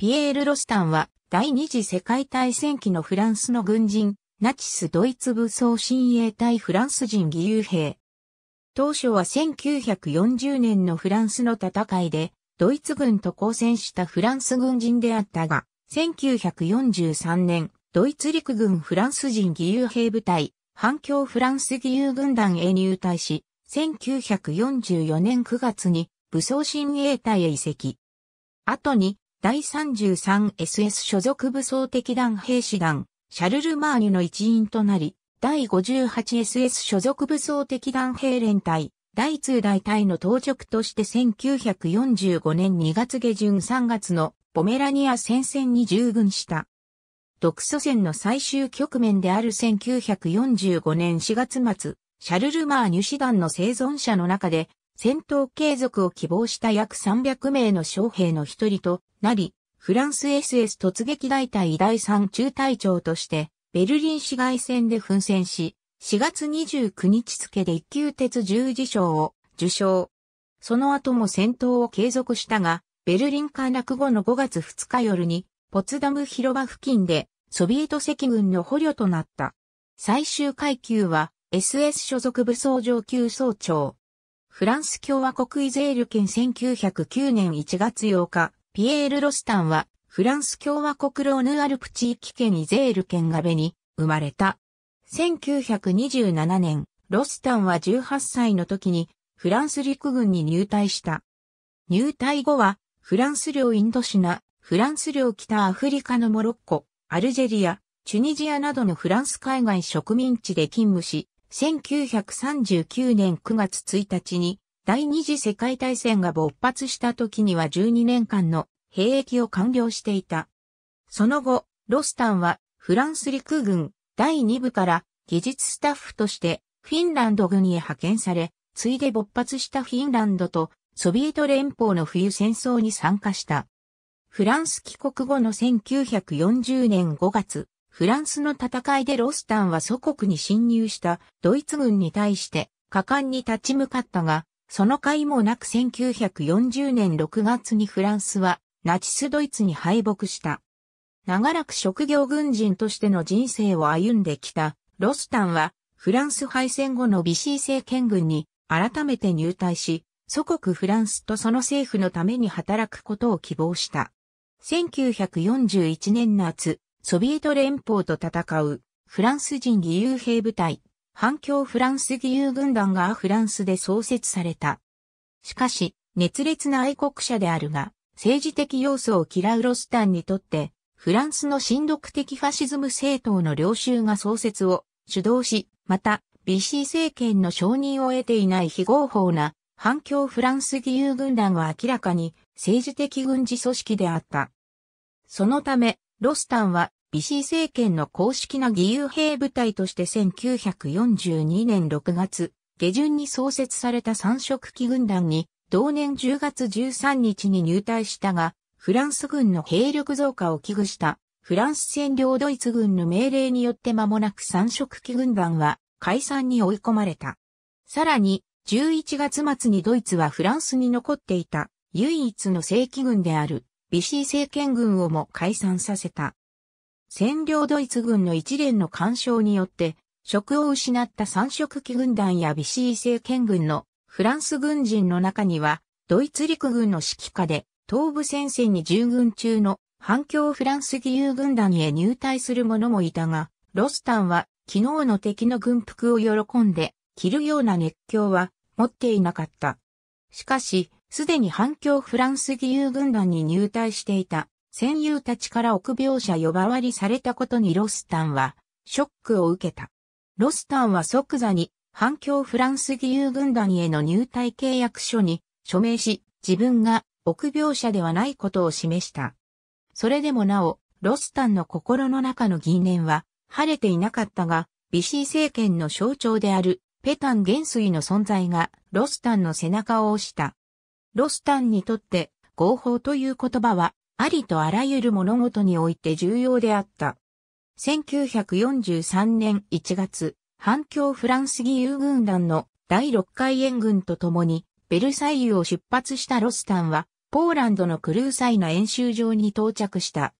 ピエール・ロスタンは第二次世界大戦期のフランスの軍人、ナチスドイツ武装親衛隊フランス人義勇兵。当初は1940年のフランスの戦いで、ドイツ軍と交戦したフランス軍人であったが、1943年、ドイツ陸軍フランス人義勇兵部隊、反響フランス義勇軍団へ入隊し、1944年9月に武装親衛隊へ移籍。後に第 33SS 所属武装敵団兵士団、シャルルマーニュの一員となり、第 58SS 所属武装敵団兵連隊、第2大隊の当直として1945年2月下旬3月のポメラニア戦線に従軍した。独ソ戦の最終局面である1945年4月末、シャルルマーニュ師団の生存者の中で戦闘継続を希望した約300名の将兵の一人となり、フランス SS 突撃大隊第3中隊長として、ベルリン市街戦で奮戦し、4月29日付で一級鉄十字章を受賞。その後も戦闘を継続したが、ベルリン陥落後の5月2日夜に、ポツダム広場付近で、ソビエト赤軍の捕虜となった。最終階級は、SS 所属武装上級総長、フランス共和国イゼール県1909年1月8日、ピエール・ロスタンは、フランス共和国ローヌアルプ地域県イゼール県ガベに生まれた。1927年、ロスタンは18歳の時に、フランス陸軍に入隊した。入隊後は、フランス領インドシナ、フランス領北アフリカのモロッコ、アルジェリア、チュニジアなどのフランス海外植民地で勤務し、1939年9月1日に第二次世界大戦が勃発した時には12年間の兵役を完了していた。その後、ロスタンはフランス陸軍第2部から技術スタッフとしてフィンランド軍へ派遣され、ついで勃発したフィンランドとソビエト連邦の冬戦争に参加した。フランス帰国後の1940年5月、フランスの戦いでロスタンは祖国に侵入したドイツ軍に対して果敢に立ち向かったが、その甲斐もなく1940年6月にフランスはナチスドイツに敗北した。長らく職業軍人としての人生を歩んできたロスタンはフランス敗戦後のビシー政権軍に改めて入隊し、祖国フランスとその政府のために働くことを希望した。1941年夏、ソビエト連邦と戦う、フランス人義勇兵部隊、反共フランス義勇軍団がフランスで創設された。しかし、熱烈な愛国者であるが、政治的要素を嫌うロスタンにとって、フランスの親独的ファシズム政党の領袖が創設を主導し、また、ビシー政権の承認を得ていない非合法な反共フランス義勇軍団は明らかに政治的軍事組織であった。そのため、ロスタンは、ビシー政権の公式な義勇兵部隊として1942年6月、下旬に創設された三色機軍団に、同年10月13日に入隊したが、フランス軍の兵力増加を危惧した、フランス占領ドイツ軍の命令によって間もなく三色機軍団は解散に追い込まれた。さらに、11月末にドイツはフランスに残っていた唯一の正規軍であるビシー政権軍をも解散させた。占領ドイツ軍の一連の干渉によって、職を失った三色機軍団やビシー政権軍のフランス軍人の中には、ドイツ陸軍の指揮下で、東部戦線に従軍中の反響フランス義勇軍団へ入隊する者もいたが、ロスタンは昨日の敵の軍服を喜んで、着るような熱狂は持っていなかった。しかし、すでに反響フランス義勇軍団に入隊していた戦友たちから臆病者呼ばわりされたことにロスタンはショックを受けた。ロスタンは即座に反響フランス義勇軍団への入隊契約書に署名し自分が臆病者ではないことを示した。それでもなお、ロスタンの心の中の疑念は晴れていなかったが、ビシー政権の象徴であるペタン元帥の存在がロスタンの背中を押した。ロスタンにとって合法という言葉はありとあらゆる物事において重要であった。1943年1月、反共フランス義勇軍団の第6回援軍と共にベルサイユを出発したロスタンはポーランドのクルーサイナ演習場に到着した。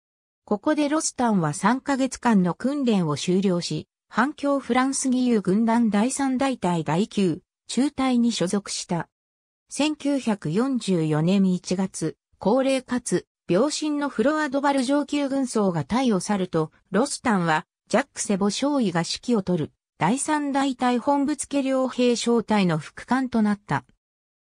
ここでロスタンは3ヶ月間の訓練を終了し、反共フランス義勇軍団第3大隊第9、中隊に所属した。1944年1月、高齢かつ病身のフロアドバル上級軍曹が隊を去ると、ロスタンはジャック・セボ少尉が指揮を取る第三大隊本部付両兵小隊の副官となった。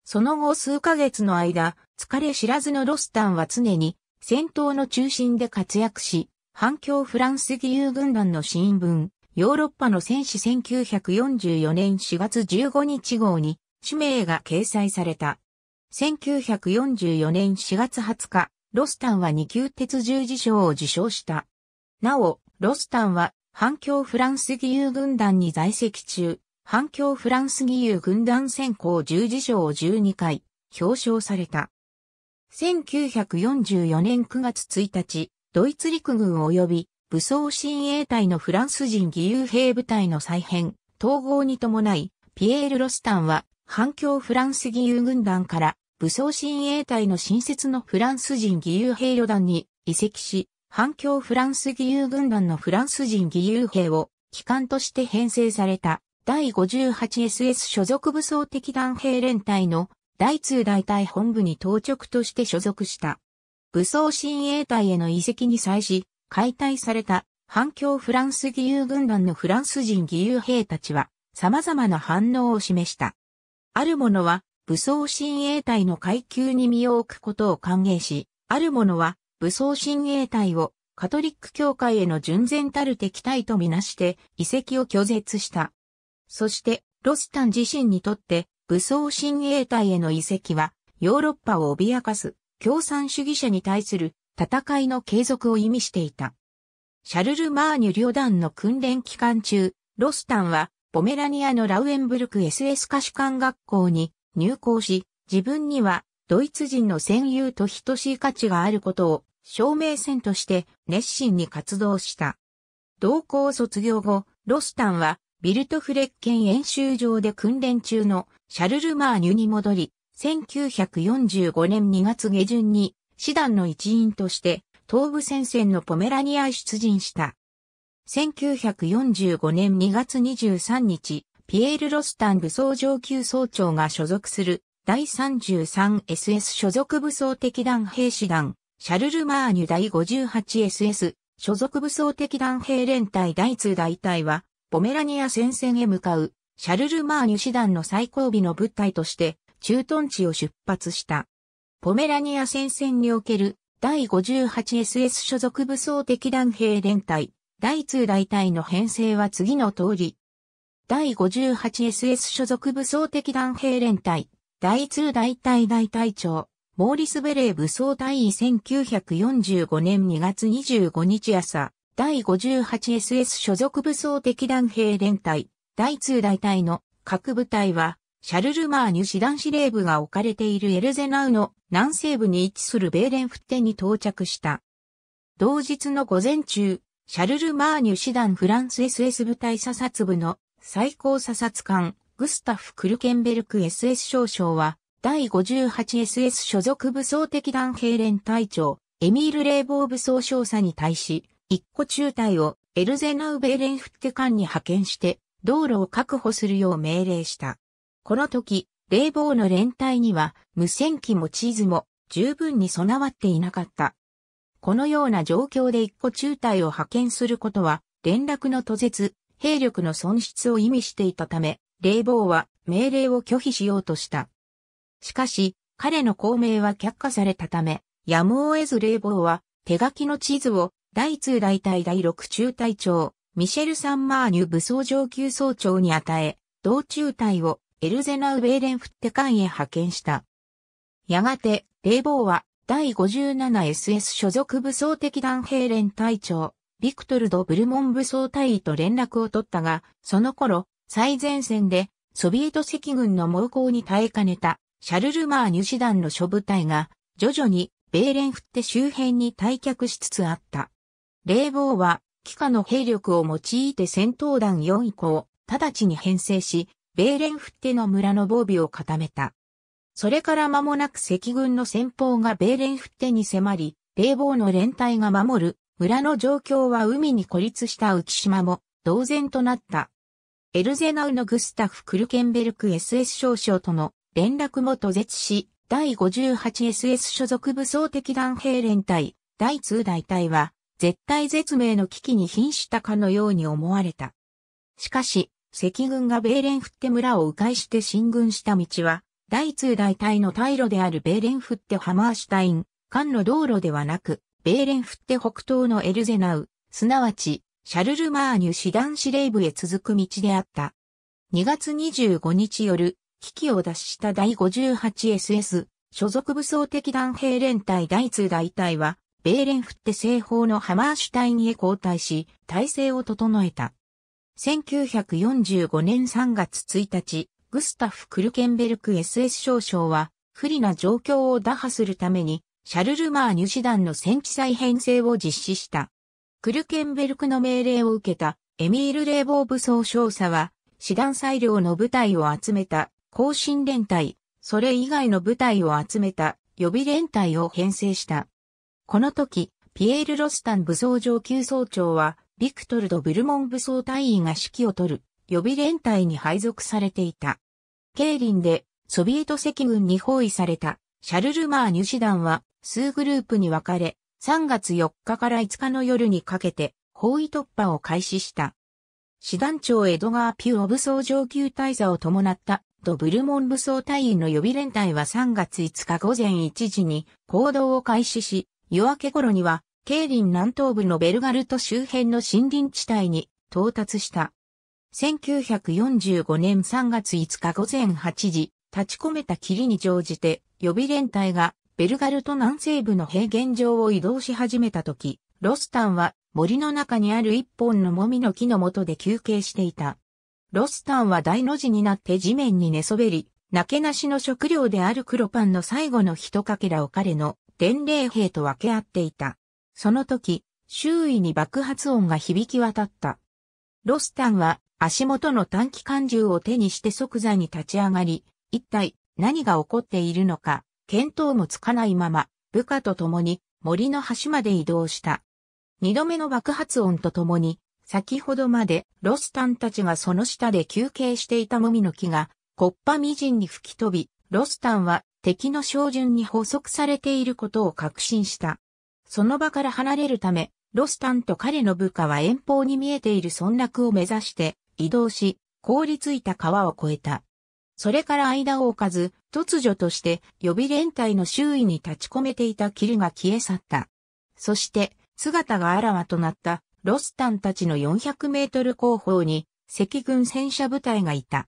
その後数ヶ月の間、疲れ知らずのロスタンは常に戦闘の中心で活躍し、反響フランス義勇軍団の新聞、ヨーロッパの戦士1944年4月15日号に地名が掲載された。1944年4月20日、ロスタンは2級鉄十字章を受賞した。なお、ロスタンは、反共フランス義勇軍団に在籍中、反共フランス義勇軍団選考十字章を12回、表彰された。1944年9月1日、ドイツ陸軍及び武装親衛隊のフランス人義勇兵部隊の再編、統合に伴い、ピエール・ロスタンは反共フランス義勇軍団から武装親衛隊の新設のフランス人義勇兵旅団に移籍し、反共フランス義勇軍団のフランス人義勇兵を機関として編成された第 58SS 所属武装的団兵連隊の第2大隊本部に当直として所属した。武装親衛隊への移籍に際し、解体された反共フランス義勇軍団のフランス人義勇兵たちは様々な反応を示した。ある者は武装親衛隊の階級に身を置くことを歓迎し、ある者は武装親衛隊をカトリック教会への純然たる敵対とみなして遺跡を拒絶した。そして、ロスタン自身にとって武装親衛隊への遺跡はヨーロッパを脅かす共産主義者に対する戦いの継続を意味していた。シャルル・マーニュ旅団の訓練期間中、ロスタンはポメラニアのラウエンブルク SS 歌手館学校に入校し、自分にはドイツ人の戦友と等しい価値があることを証明戦として熱心に活動した。同校卒業後、ロスタンはビルトフレッケン演習場で訓練中のシャルルマーニュに戻り、1945年2月下旬に師団の一員として東部戦線のポメラニアへ出陣した。1945年2月23日、ピエール・ロスタン武装上級総長が所属する第 33SS 所属武装敵団兵士団、シャルル・マーニュ第 58SS 所属武装敵団兵連隊第2大隊は、ポメラニア戦線へ向かう、シャルル・マーニュ師団の最後尾の部隊として、駐屯地を出発した。ポメラニア戦線における第 58SS 所属武装敵団兵連隊、第通大隊の編成は次の通り。第 58SS 所属武装的弾兵連隊、第通大隊大隊長、モーリス・ベレー武装隊員1945年2月25日朝、第 58SS 所属武装的弾兵連隊、第通大隊の各部隊は、シャルル・マーニュ師団司令部が置かれているエルゼナウの南西部に位置するベーレンフッテに到着した。同日の午前中、シャルル・マーニュ師団フランス SS 部隊査察部の最高査察官、グスタフ・クルケンベルク SS 少将は、第 58SS 所属武装敵団兵連隊長、エミール・レーボー武装少佐に対し、一個中隊をエルゼナウベーレンフッテ艦に派遣して、道路を確保するよう命令した。この時、レーボーの連隊には、無線機も地図も十分に備わっていなかった。このような状況で一個中隊を派遣することは、連絡の途絶、兵力の損失を意味していたため、冷房は命令を拒否しようとした。しかし、彼の公明は却下されたため、やむを得ず冷房は、手書きの地図を、第2大隊第6中隊長、ミシェル・サンマーニュ武装上級総長に与え、同中隊をエルゼナウベーレンフッテ艦へ派遣した。やがて、冷房は第 57SS 所属武装的団兵連隊長、ビクトル・ド・ブルモン武装隊員と連絡を取ったが、その頃、最前線で、ソビエト赤軍の猛攻に耐えかねた、シャルルマーニュ師団の諸部隊が、徐々に、ベーレン振って周辺に退却しつつあった。冷房は、機下の兵力を用いて戦闘団4以降、直ちに編成し、ベーレンフッテの村の防備を固めた。それから間もなく赤軍の先方が米連振テに迫り、冷房の連隊が守る村の状況は海に孤立した浮島も同然となった。エルゼナウのグスタフ・クルケンベルク SS 少将との連絡も途絶し、第 58SS 所属武装的団兵連隊、第2大隊は、絶対絶命の危機に瀕したかのように思われた。しかし、赤軍がレンフッテ村を迂回して進軍した道は、第通大隊の退路であるベーレンフッテハマーシュタイン、艦の道路ではなく、ベーレンフッテ北東のエルゼナウ、すなわち、シャルルマーニュ師団司令部へ続く道であった。2月25日夜、危機を脱した第 58SS 所属武装的団兵連隊第2大隊は、ベーレンフッテ西方のハマーシュタインへ交代し、体制を整えた。1945年3月1日、グスタフ・クルケンベルク SS 少将は、不利な状況を打破するために、シャルル・マーニュ師団の戦地再編成を実施した。クルケンベルクの命令を受けたエミール・レーボー武装少佐は、師団裁量の部隊を集めた後進連隊、それ以外の部隊を集めた予備連隊を編成した。この時、ピエール・ロスタン武装上級総長は、ビクトル・ド・ブルモン武装隊員が指揮を取る予備連隊に配属されていた。ケーリンでソビエト赤軍に包囲されたシャルル・マーニュ師団は数グループに分かれ3月4日から5日の夜にかけて包囲突破を開始した。師団長エドガー・ピュオ武装上級大佐を伴ったドブルモン武装隊員の予備連隊は3月5日午前1時に行動を開始し、夜明け頃にはケーリン南東部のベルガルト周辺の森林地帯に到達した。1945年3月5日午前8時、立ち込めた霧に乗じて、予備連隊がベルガルト南西部の平原上を移動し始めた時、ロスタンは森の中にある一本のもみの木の下で休憩していた。ロスタンは大の字になって地面に寝そべり、なけなしの食料である黒パンの最後の一かけらを彼の伝令兵と分け合っていた。その時、周囲に爆発音が響き渡った。ロスタンは足元の短期間銃を手にして即座に立ち上がり、一体何が起こっているのか、見当もつかないまま、部下と共に森の端まで移動した。二度目の爆発音と共に、先ほどまでロスタンたちがその下で休憩していたもみの木が、コッパみじんに吹き飛び、ロスタンは敵の照準に捕捉されていることを確信した。その場から離れるため、ロスタンと彼の部下は遠方に見えている村落を目指して移動し、凍りついた川を越えた。それから間を置かず、突如として予備連隊の周囲に立ち込めていた霧が消え去った。そして、姿があらわとなったロスタンたちの400メートル後方に赤軍戦車部隊がいた。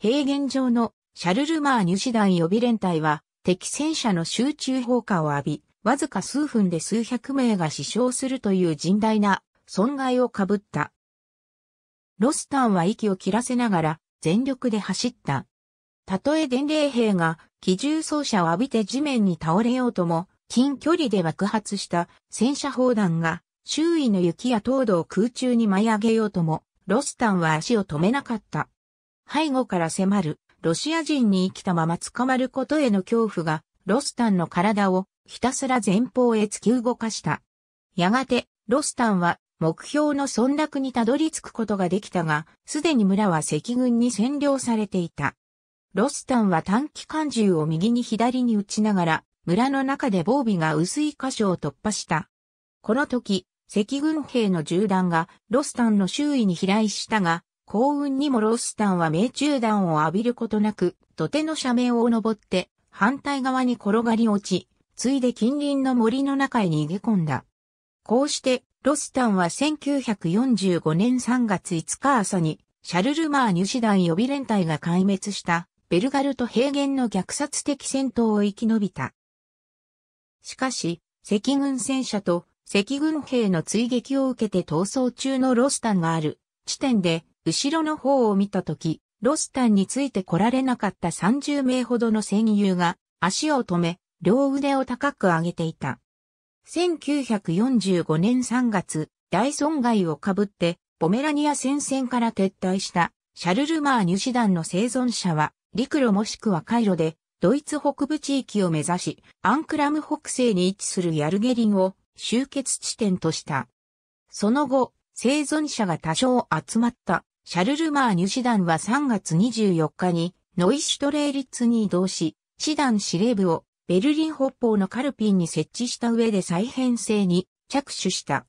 平原上のシャルルマーニュ師団予備連隊は敵戦車の集中砲火を浴び、わずか数分で数百名が死傷するという甚大な損害をかぶった。ロスタンは息を切らせながら全力で走った。たとえ伝令兵が機銃走射を浴びて地面に倒れようとも、近距離で爆発した戦車砲弾が周囲の雪や凍土を空中に舞い上げようとも、ロスタンは足を止めなかった。背後から迫るロシア人に生きたまま捕まることへの恐怖がロスタンの体をひたすら前方へ突き動かした。やがて、ロスタンは目標の村落にたどり着くことができたが、すでに村は赤軍に占領されていた。ロスタンは短期間銃を右に左に撃ちながら、村の中で防備が薄い箇所を突破した。この時、赤軍兵の銃弾がロスタンの周囲に飛来したが、幸運にもロスタンは命中弾を浴びることなく、土手の斜面を登って、反対側に転がり落ち、ついで近隣の森の中へ逃げ込んだ。こうして、ロスタンは1945年3月5日朝に、シャルルマーニュ師団予備連隊が壊滅したベルガルト平原の虐殺的戦闘を生き延びた。しかし、赤軍戦車と赤軍兵の追撃を受けて逃走中のロスタンがある地点で後ろの方を見たとき、ロスタンについて来られなかった30名ほどの戦友が足を止め、両腕を高く上げていた。1945年3月、大損害をかぶって、ポメラニア戦線から撤退したシャルルマーニュ師団の生存者は、陸路もしくは回路で、ドイツ北部地域を目指し、アンクラム北西に位置するヤルゲリンを集結地点とした。その後、生存者が多少集まったシャルルマーニュ師団は3月24日にノイシュトレーリッツに移動し、師団司令部をベルリン北方のカルピンに設置した上で再編成に着手した。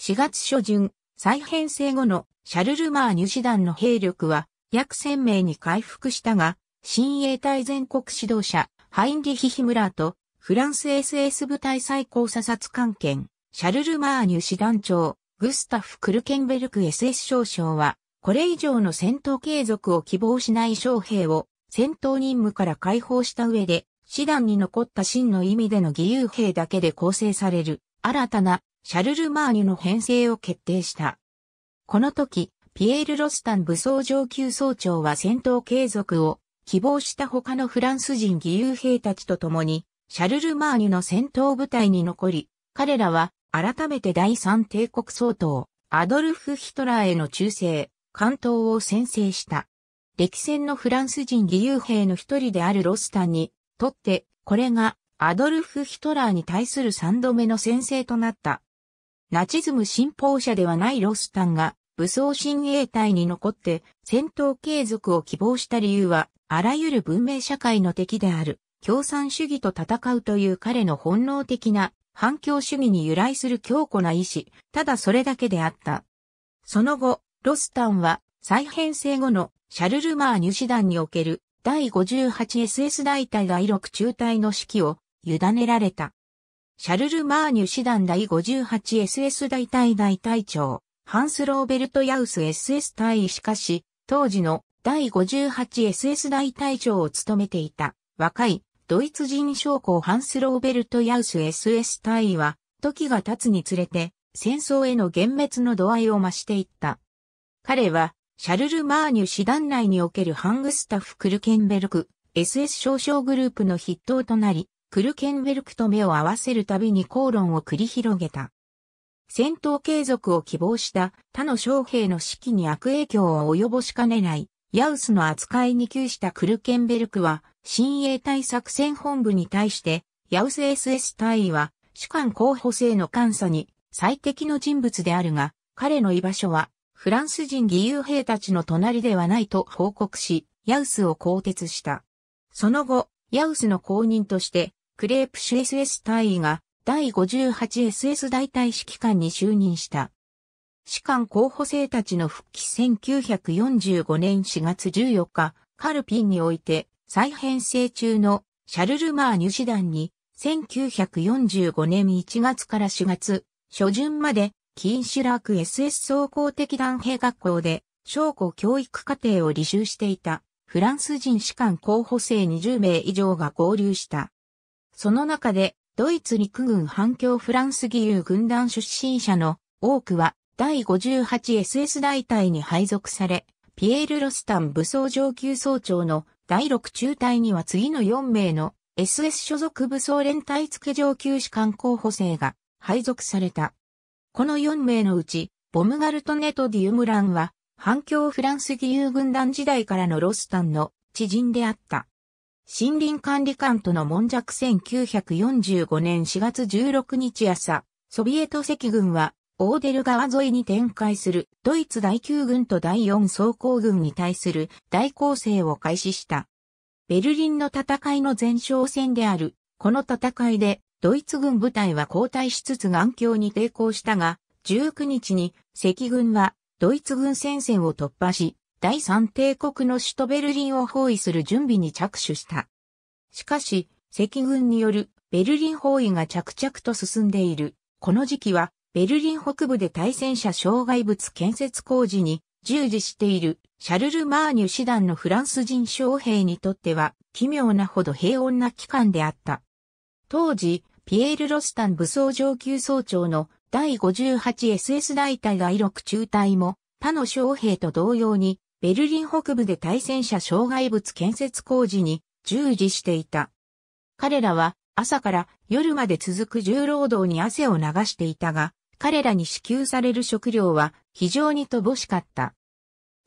4月初旬、再編成後のシャルルマーニュ師団の兵力は約1000名に回復したが、新衛隊全国指導者ハインリヒヒムラーとフランス SS 部隊最高査察官権、シャルルマーニュ師団長、グスタフ・クルケンベルク SS 少将は、これ以上の戦闘継続を希望しない将兵を戦闘任務から解放した上で、師団に残った真の意味での義勇兵だけで構成される新たなシャルルマーニュの編成を決定した。この時、ピエール・ロスタン武装上級総長は戦闘継続を希望した他のフランス人義勇兵たちと共に、シャルル・マーニュの戦闘部隊に残り、彼らは改めて第三帝国総統、アドルフ・ヒトラーへの忠誠、関東を宣誓した。歴戦のフランス人義勇兵の一人であるロスタンに、とって、これがアドルフ・ヒトラーに対する三度目の先制となった。ナチズム信奉者ではないロスタンが武装親衛隊に残って戦闘継続を希望した理由は、あらゆる文明社会の敵である共産主義と戦うという彼の本能的な反共主義に由来する強固な意志、ただそれだけであった。その後、ロスタンは再編成後のシャルルマーニュ師団における第 58SS 大隊第6中隊の指揮を委ねられた。シャルル・マーニュ師団第 58SS 大隊大隊長、ハンス・ローベルト・ヤウス SS 隊員。しかし、当時の第 58SS 大隊長を務めていた若いドイツ人将校ハンス・ローベルト・ヤウス SS 隊員は、時が経つにつれて戦争への幻滅の度合いを増していった。彼はシャルル・マーニュ師団内におけるハングスタフ・クルケンベルク、SS 少将グループの筆頭となり、クルケンベルクと目を合わせるたびに口論を繰り広げた。戦闘継続を希望した他の将兵の士気に悪影響を及ぼしかねない、ヤウスの扱いに窮したクルケンベルクは、新鋭隊作戦本部に対して、ヤウス SS 隊員は主管候補生の監査に最適の人物であるが、彼の居場所はフランス人義勇兵たちの隣ではないと報告し、ヤウスを更迭した。その後、ヤウスの後任として、クレープシュ SS 大尉が第 58SS 大隊指揮官に就任した。士官候補生たちの復帰1945年4月14日、カルピンにおいて再編成中のシャルル・マーニュ師団に1945年1月から4月初旬までキンシュラーク SS 総合的断兵学校で、小校教育課程を履修していた、フランス人士官候補生20名以上が合流した。その中で、ドイツ陸軍反響フランス義勇軍団出身者の多くは、第 58SS 大隊に配属され、ピエール・ロスタン武装上級総長の第6中隊には次の4名の SS 所属武装連隊付上級士官候補生が配属された。この4名のうち、ボムガルトネとディウムランは、反共フランス義勇軍団時代からのロスタンの知人であった。森林管理官との門弱1945年4月16日朝、ソビエト赤軍は、オーデル川沿いに展開するドイツ第9軍と第4装甲軍に対する大攻勢を開始した。ベルリンの戦いの前哨戦である、この戦いでドイツ軍部隊は後退しつつ眼鏡に抵抗したが、19日に赤軍はドイツ軍戦線を突破し、第三帝国の首都ベルリンを包囲する準備に着手した。しかし、赤軍によるベルリン包囲が着々と進んでいる。この時期は、ベルリン北部で対戦車障害物建設工事に従事しているシャルル・マーニュ師団のフランス人将兵にとっては奇妙なほど平穏な期間であった。当時、ピエール・ロスタン武装上級総長の第 58SS 大隊第6中隊も他の将兵と同様にベルリン北部で対戦車障害物建設工事に従事していた。彼らは朝から夜まで続く重労働に汗を流していたが、彼らに支給される食料は非常に乏しかった。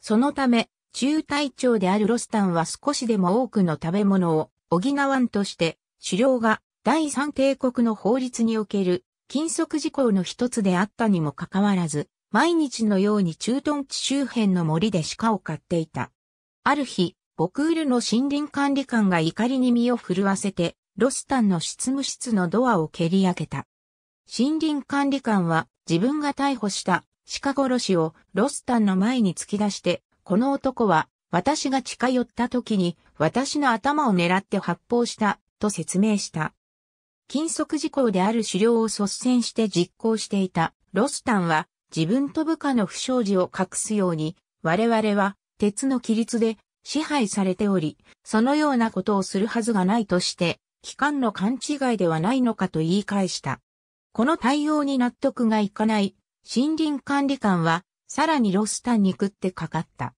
そのため、中隊長であるロスタンは少しでも多くの食べ物を補わんとして、狩猟が第三帝国の法律における禁則事項の一つであったにもかかわらず、毎日のように駐屯地周辺の森で鹿を飼っていた。ある日、ボクールの森林管理官が怒りに身を震わせて、ロスタンの執務室のドアを蹴り上げた。森林管理官は自分が逮捕した鹿殺しをロスタンの前に突き出して、この男は私が近寄った時に私の頭を狙って発砲したと説明した。禁則事項である狩猟を率先して実行していたロスタンは自分と部下の不祥事を隠すように我々は鉄の規律で支配されており、そのようなことをするはずがないとして、機関の勘違いではないのかと言い返した。この対応に納得がいかない森林管理官はさらにロスタンに食ってかかった。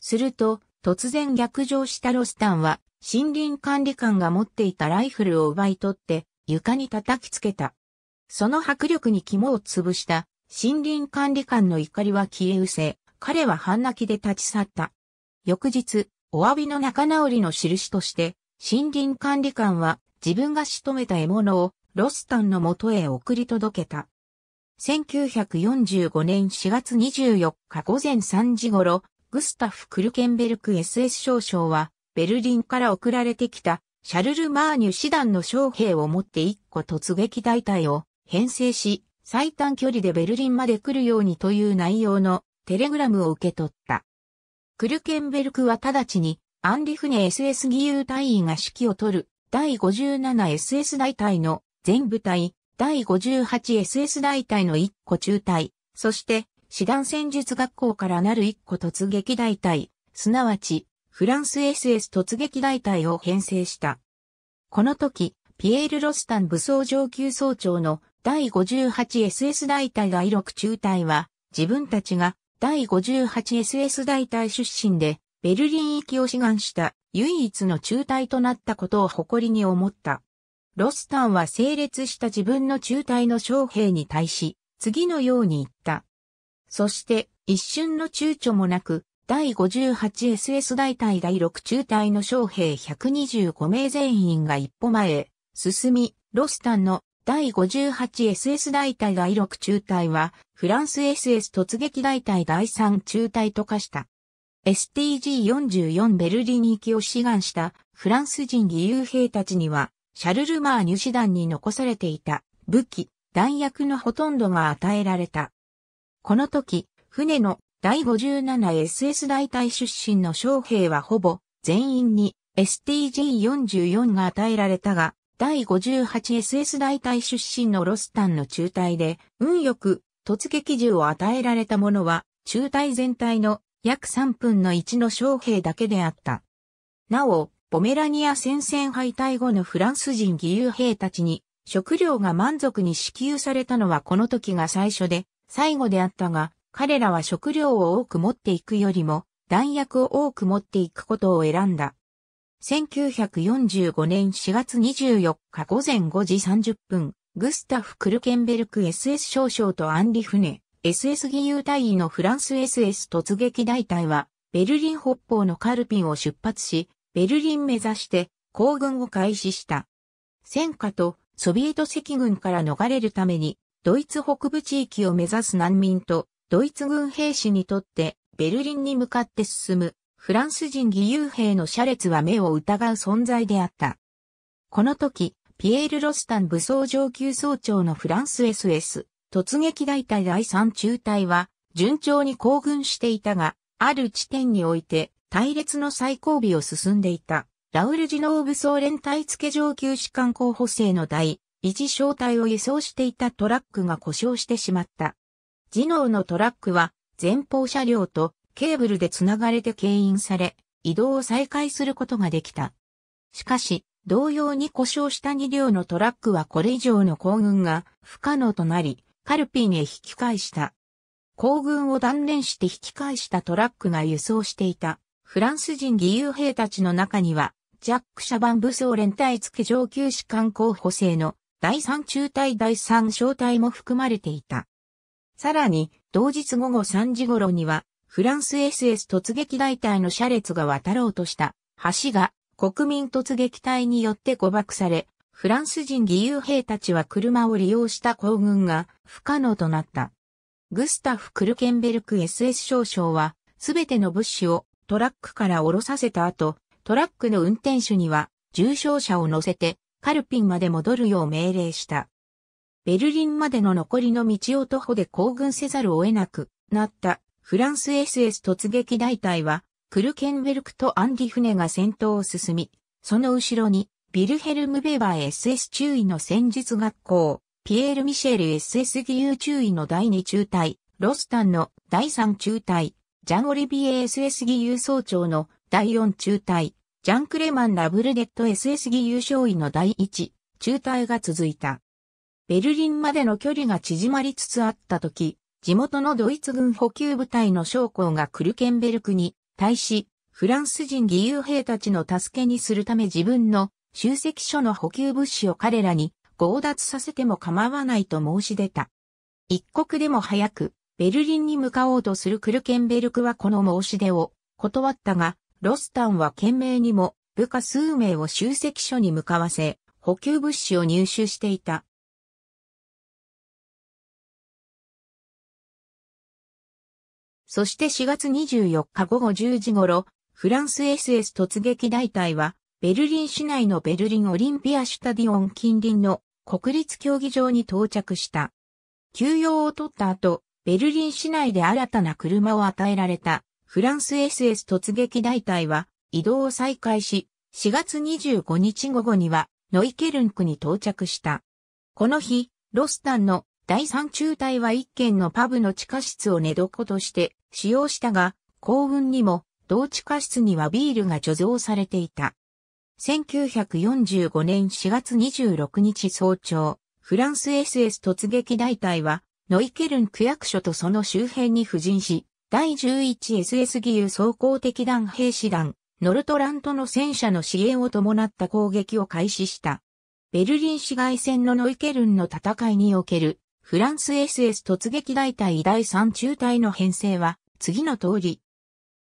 すると突然逆上したロスタンは森林管理官が持っていたライフルを奪い取って床に叩きつけた。その迫力に肝を潰した森林管理官の怒りは消え失せ、彼は半泣きで立ち去った。翌日、お詫びの仲直りの印として、森林管理官は自分が仕留めた獲物をロスタンの元へ送り届けた。1945年4月24日午前3時頃、グスタフ・クルケンベルク SS 少将は、ベルリンから送られてきたシャルル・マーニュ師団の将兵をもって一個突撃大隊を編成し、最短距離でベルリンまで来るようにという内容のテレグラムを受け取った。クルケンベルクは直ちにアンリフネ SS 義勇隊員が指揮を取る第 57SS 大隊の全部隊、第 58SS 大隊の一個中隊、そして師団戦術学校からなる一個突撃大隊、すなわちフランス SS 突撃大隊を編成した。この時、ピエール・ロスタン武装上級総長の第 58SS 大隊第6中隊は、自分たちが第 58SS 大隊出身で、ベルリン行きを志願した唯一の中隊となったことを誇りに思った。ロスタンは整列した自分の中隊の将兵に対し、次のように言った。そして、一瞬の躊躇もなく、第 58SS 大隊第6中隊の将兵125名全員が一歩前へ進み、ロスタンの第 58SS 大隊第6中隊は、フランス SS 突撃大隊第3中隊と化した。STG44 ベルリニ行きを志願したフランス人義勇兵たちには、シャルルマーニュ師団に残されていた武器、弾薬のほとんどが与えられた。この時、船の第 57SS 大隊出身の将兵はほぼ全員に STG44 が与えられたが、第 58SS 大隊出身のロスタンの中隊で、運よく突撃銃を与えられたものは、中隊全体の約3分の1の将兵だけであった。なお、ポメラニア戦線敗退後のフランス人義勇兵たちに食料が満足に支給されたのはこの時が最初で最後であったが、彼らは食料を多く持っていくよりも弾薬を多く持っていくことを選んだ。1945年4月24日午前5時30分、グスタフ・クルケンベルク SS 少将とアンリ・フネ、SS 義勇隊員のフランス SS 突撃大隊は、ベルリン北方のカルピンを出発し、ベルリン目指して行軍を開始した。戦火とソビエト赤軍から逃れるために、ドイツ北部地域を目指す難民とドイツ軍兵士にとってベルリンに向かって進むフランス人義勇兵の車列は目を疑う存在であった。この時、ピエール・ロスタン武装上級総長のフランス SS 突撃大隊第3中隊は順調に行軍していたが、ある地点において隊列の最後尾を進んでいた。ラウルジノー武装連隊付上級士官候補生の第一小隊を輸送していたトラックが故障してしまった。ジノーのトラックは前方車両とケーブルで繋がれて牽引され、移動を再開することができた。しかし、同様に故障した2両のトラックはこれ以上の行軍が不可能となり、カルピンへ引き返した。行軍を断念して引き返したトラックが輸送していた。フランス人義勇兵たちの中には、ジャック・シャバン武装連隊付上級士官候補生の第3中隊第3小隊も含まれていた。さらに、同日午後3時頃には、フランス SS 突撃大隊の車列が渡ろうとした橋が国民突撃隊によって誤爆され、フランス人義勇兵たちは車を利用した行軍が不可能となった。グスタフ・クルケンベルク SS 少将は、すべての物資をトラックから降ろさせた後、トラックの運転手には重傷者を乗せてカルピンまで戻るよう命令した。ベルリンまでの残りの道を徒歩で行軍せざるを得なくなったフランス SS 突撃大隊は、クルケンベルクとアンディ船が戦闘を進み、その後ろに、ビルヘルム・ベバー SS 中尉の戦術学校、ピエール・ミシェル SS 義勇中尉の第2中隊、ロスタンの第3中隊、ジャン・オリビエ SS 義勇総長の第4中隊、ジャン・クレマン・ラブルデッド SS 義勇少尉の第1中隊が続いた。ベルリンまでの距離が縮まりつつあった時、地元のドイツ軍補給部隊の将校がクルケンベルクに対し、フランス人義勇兵たちの助けにするため自分の集積所の補給物資を彼らに強奪させても構わないと申し出た。一刻でも早く、ベルリンに向かおうとするクルケンベルクはこの申し出を断ったが、ロスタンは懸命にも部下数名を集積所に向かわせ、補給物資を入手していた。そして4月24日午後10時頃、フランス SS 突撃大隊は、ベルリン市内のベルリンオリンピアシュタディオン近隣の国立競技場に到着した。休養を取った後、ベルリン市内で新たな車を与えられたフランス SS 突撃大隊は移動を再開し、4月25日午後にはノイケルンクに到着した。この日、ロスタンの第三中隊は一軒のパブの地下室を寝床として使用したが、幸運にも同地下室にはビールが貯蔵されていた。1945年4月26日早朝、フランス SS 突撃大隊は、ノイケルン区役所とその周辺に布陣し、第 11SS 義勇総攻敵団兵士団、ノルトラントの戦車の支援を伴った攻撃を開始した。ベルリン市街戦のノイケルンの戦いにおけるフランス SS 突撃大隊第3中隊の編成は、次の通り。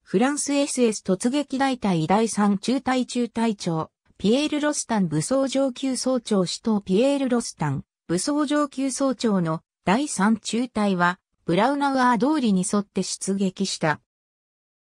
フランス SS 突撃大隊第3中隊中隊長、ピエール・ロスタン武装上級総長首都ピエール・ロスタン武装上級総長の第3中隊は、ブラウナワー通りに沿って出撃した。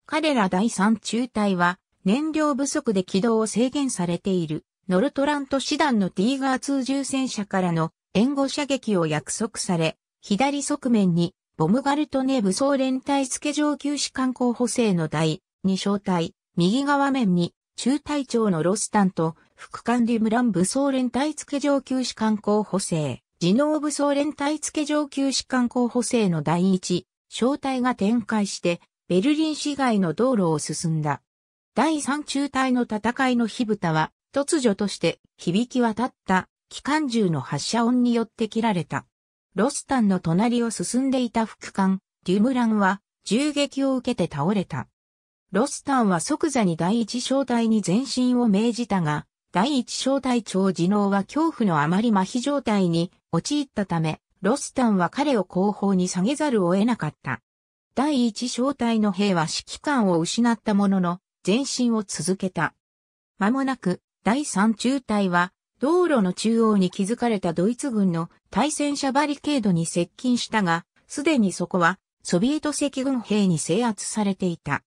彼ら第3中隊は、燃料不足で軌道を制限されている、ノルトラント師団のティーガー2重戦車からの援護射撃を約束され、左側面にボムガルトネ武装連隊付上級士官候補生の第2小隊、右側面に中隊長のロスタンと副官リムラン武装連隊付上級士官候補生、自能武装連隊付上級士官候補生の第1小隊が展開して、ベルリン市街の道路を進んだ。第3中隊の戦いの火蓋は、突如として響き渡った機関銃の発射音によって切られた。ロスタンの隣を進んでいた副官、デュムランは銃撃を受けて倒れた。ロスタンは即座に第一小隊に前進を命じたが、第一小隊長次郎は恐怖のあまり麻痺状態に陥ったため、ロスタンは彼を後方に下げざるを得なかった。第一小隊の兵は指揮官を失ったものの、前進を続けた。間もなく、第三中隊は道路の中央に築かれたドイツ軍の対戦車バリケードに接近したが、すでにそこはソビエト赤軍兵に制圧されていた。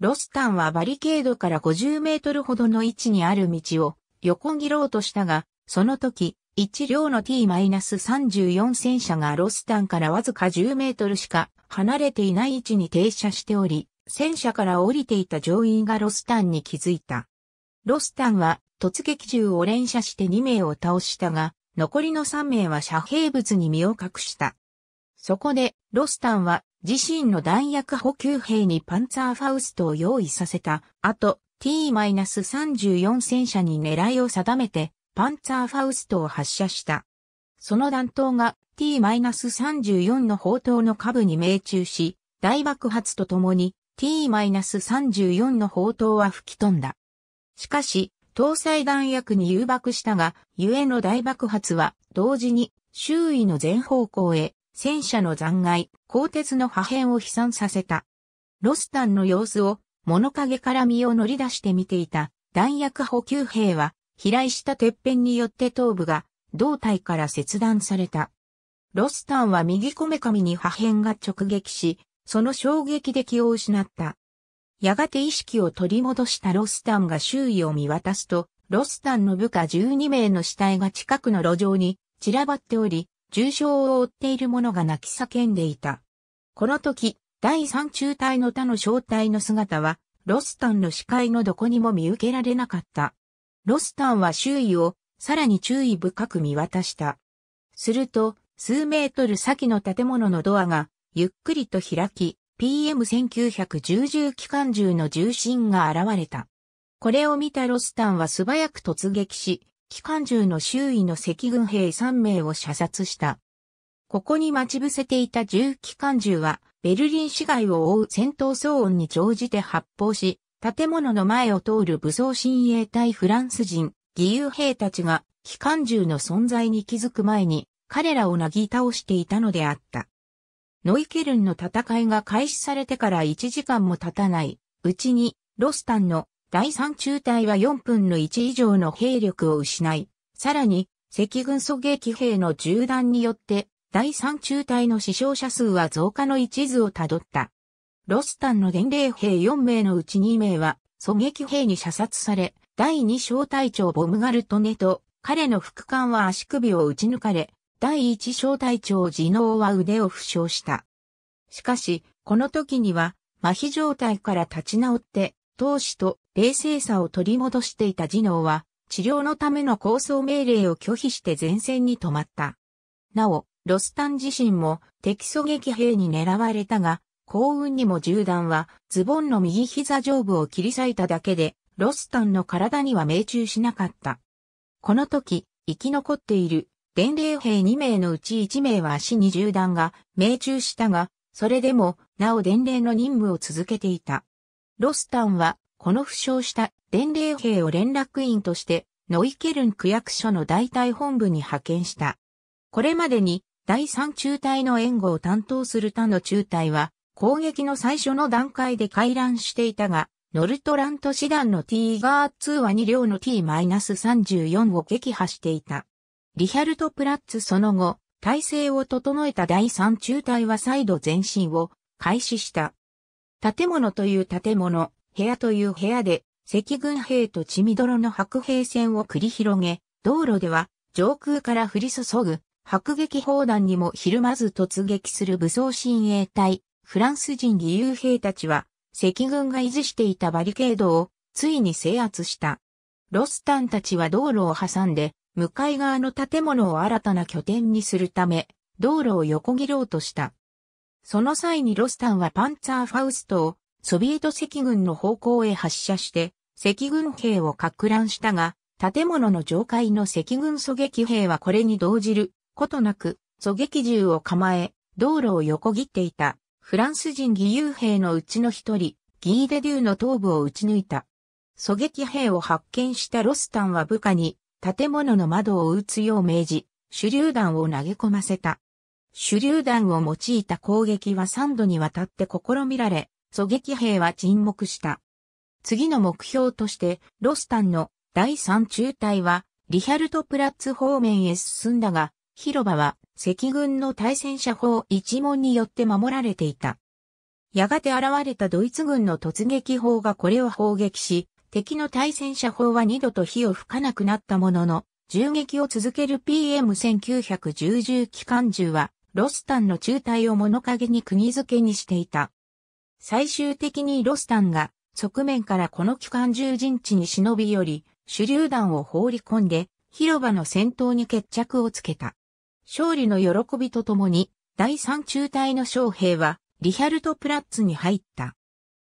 ロスタンはバリケードから50メートルほどの位置にある道を横切ろうとしたが、その時、1両の T-34 戦車がロスタンからわずか10メートルしか離れていない位置に停車しており、戦車から降りていた乗員がロスタンに気づいた。ロスタンは突撃銃を連射して2名を倒したが、残りの3名は遮蔽物に身を隠した。そこで、ロスタンは自身の弾薬補給兵にパンツァーファウストを用意させたあと、T-34 戦車に狙いを定めて、パンツァーファウストを発射した。その弾頭が T-34 の砲塔の下部に命中し、大爆発とともに T-34 の砲塔は吹き飛んだ。しかし、搭載弾薬に誘爆したが、ゆえの大爆発は、同時に、周囲の全方向へ、戦車の残骸、鋼鉄の破片を飛散させた。ロスタンの様子を、物陰から身を乗り出して見ていた、弾薬補給兵は、飛来した鉄片によって頭部が、胴体から切断された。ロスタンは右こめかみに破片が直撃し、その衝撃で気を失った。やがて意識を取り戻したロスタンが周囲を見渡すと、ロスタンの部下12名の死体が近くの路上に散らばっており、重傷を負っている者が泣き叫んでいた。この時、第三中隊の他の小隊の姿は、ロスタンの視界のどこにも見受けられなかった。ロスタンは周囲をさらに注意深く見渡した。すると、数メートル先の建物のドアがゆっくりと開き、PM1910 重機関銃の重心が現れた。これを見たロスタンは素早く突撃し、機関銃の周囲の赤軍兵3名を射殺した。ここに待ち伏せていた重機関銃は、ベルリン市街を覆う戦闘騒音に乗じて発砲し、建物の前を通る武装親衛隊フランス人、義勇兵たちが機関銃の存在に気づく前に彼らをなぎ倒していたのであった。ノイケルンの戦いが開始されてから1時間も経たない、うちに、ロスタンの第3中隊は4分の1以上の兵力を失い、さらに、赤軍狙撃兵の銃弾によって、第3中隊の死傷者数は増加の一途をたどった。ロスタンの伝令兵4名のうち2名は、狙撃兵に射殺され、第2小隊長ボムガルトネと、彼の副官は足首を打ち抜かれ、第一小隊長次能は腕を負傷した。しかし、この時には、麻痺状態から立ち直って、闘志と冷静さを取り戻していた次能は、治療のための構想命令を拒否して前線に止まった。なお、ロスタン自身も敵狙撃兵に狙われたが、幸運にも銃弾はズボンの右膝上部を切り裂いただけで、ロスタンの体には命中しなかった。この時、生き残っている伝令兵2名のうち1名は足に銃弾が命中したが、それでも、なお伝令の任務を続けていた。ロスタンは、この負傷した伝令兵を連絡員として、ノイケルン区役所の代替本部に派遣した。これまでに、第3中隊の援護を担当する他の中隊は、攻撃の最初の段階で回覧していたが、ノルトラント師団の T ガー2は2両の T-34 を撃破していた。リヒャルト・プラッツその後、体制を整えた第三中隊は再度前進を開始した。建物という建物、部屋という部屋で、赤軍兵と血みどろの白兵戦を繰り広げ、道路では上空から降り注ぐ迫撃砲弾にもひるまず突撃する武装親衛隊、フランス人義勇兵たちは、赤軍が維持していたバリケードをついに制圧した。ロスタンたちは道路を挟んで向かい側の建物を新たな拠点にするため、道路を横切ろうとした。その際にロスタンはパンツァーファウストをソビエト赤軍の方向へ発射して、赤軍兵を撹乱したが、建物の上階の赤軍狙撃兵はこれに動じることなく、狙撃銃を構え、道路を横切っていたフランス人義勇兵のうちの一人、ギーデデューの頭部を撃ち抜いた。狙撃兵を発見したロスタンは部下に建物の窓を打つよう命じ、手榴弾を投げ込ませた。手榴弾を用いた攻撃は3度にわたって試みられ、狙撃兵は沈黙した。次の目標として、ロスタンの第3中隊は、リヒャルトプラッツ方面へ進んだが、広場は赤軍の対戦車砲一門によって守られていた。やがて現れたドイツ軍の突撃砲がこれを砲撃し、敵の対戦車砲は二度と火を吹かなくなったものの、銃撃を続ける PM1910 機関銃は、ロスタンの中隊を物陰に釘付けにしていた。最終的にロスタンが、側面からこの機関銃陣地に忍び寄り、手榴弾を放り込んで、広場の戦闘に決着をつけた。勝利の喜びとともに、第三中隊の将兵は、リヒャルトプラッツに入った。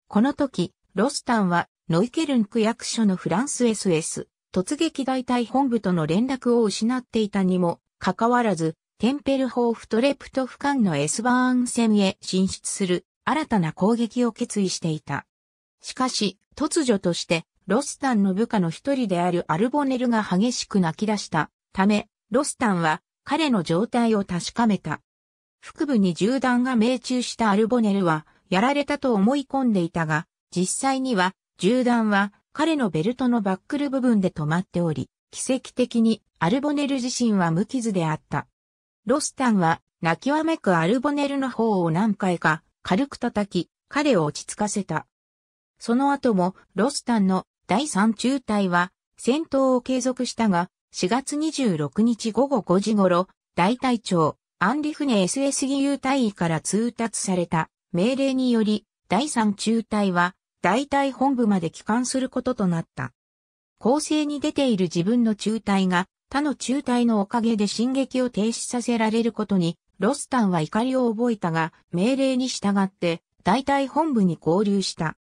この時、ロスタンはノイケルン区役所のフランス SS 突撃大隊本部との連絡を失っていたにもかかわらず、テンペルホーフトレプトフ間のエスバーン線へ進出する新たな攻撃を決意していた。しかし、突如として、ロスタンの部下の一人であるアルボネルが激しく泣き出したため、ロスタンは彼の状態を確かめた。腹部に銃弾が命中したアルボネルは、やられたと思い込んでいたが、実際には銃弾は彼のベルトのバックル部分で止まっており、奇跡的にアルボネル自身は無傷であった。ロスタンは泣きわめくアルボネルの方を何回か軽く叩き、彼を落ち着かせた。その後もロスタンの第三中隊は戦闘を継続したが、4月26日午後5時頃、大隊長、アンリフネ SS 義勇隊員から通達された命令により、第三中隊は大隊本部まで帰還することとなった。構成に出ている自分の中隊が他の中隊のおかげで進撃を停止させられることに、ロスタンは怒りを覚えたが、命令に従って、大隊本部に合流した。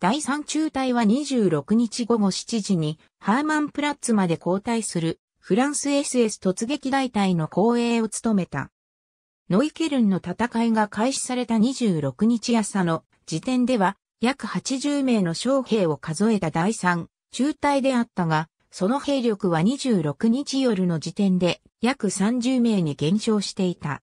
第3中隊は26日午後7時に、ハーマンプラッツまで交代する、フランス SS 突撃大隊の後衛を務めた。ノイケルンの戦いが開始された26日朝の時点では、約80名の将兵を数えた第3、中隊であったが、その兵力は26日夜の時点で約30名に減少していた。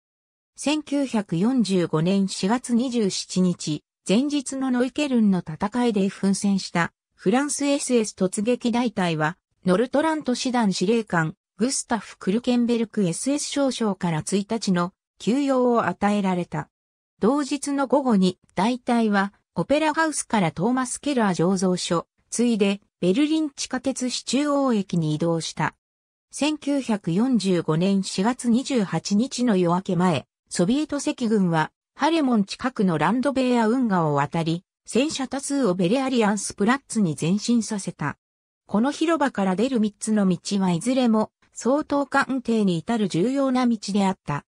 1945年4月27日、前日のノイケルンの戦いで奮戦したフランス SS 突撃大隊は、ノルトラント師団司令官、グスタフ・クルケンベルク SS 少将から1日の休養を与えられた。同日の午後に大隊はオペラハウスからトーマス・ケラー醸造所、ついで、ベルリン地下鉄市中央駅に移動した。1945年4月28日の夜明け前、ソビエト赤軍は、ハレモン近くのランドベーア運河を渡り、戦車多数をベレアリアンスプラッツに前進させた。この広場から出る3つの道はいずれも、相当官邸に至る重要な道であった。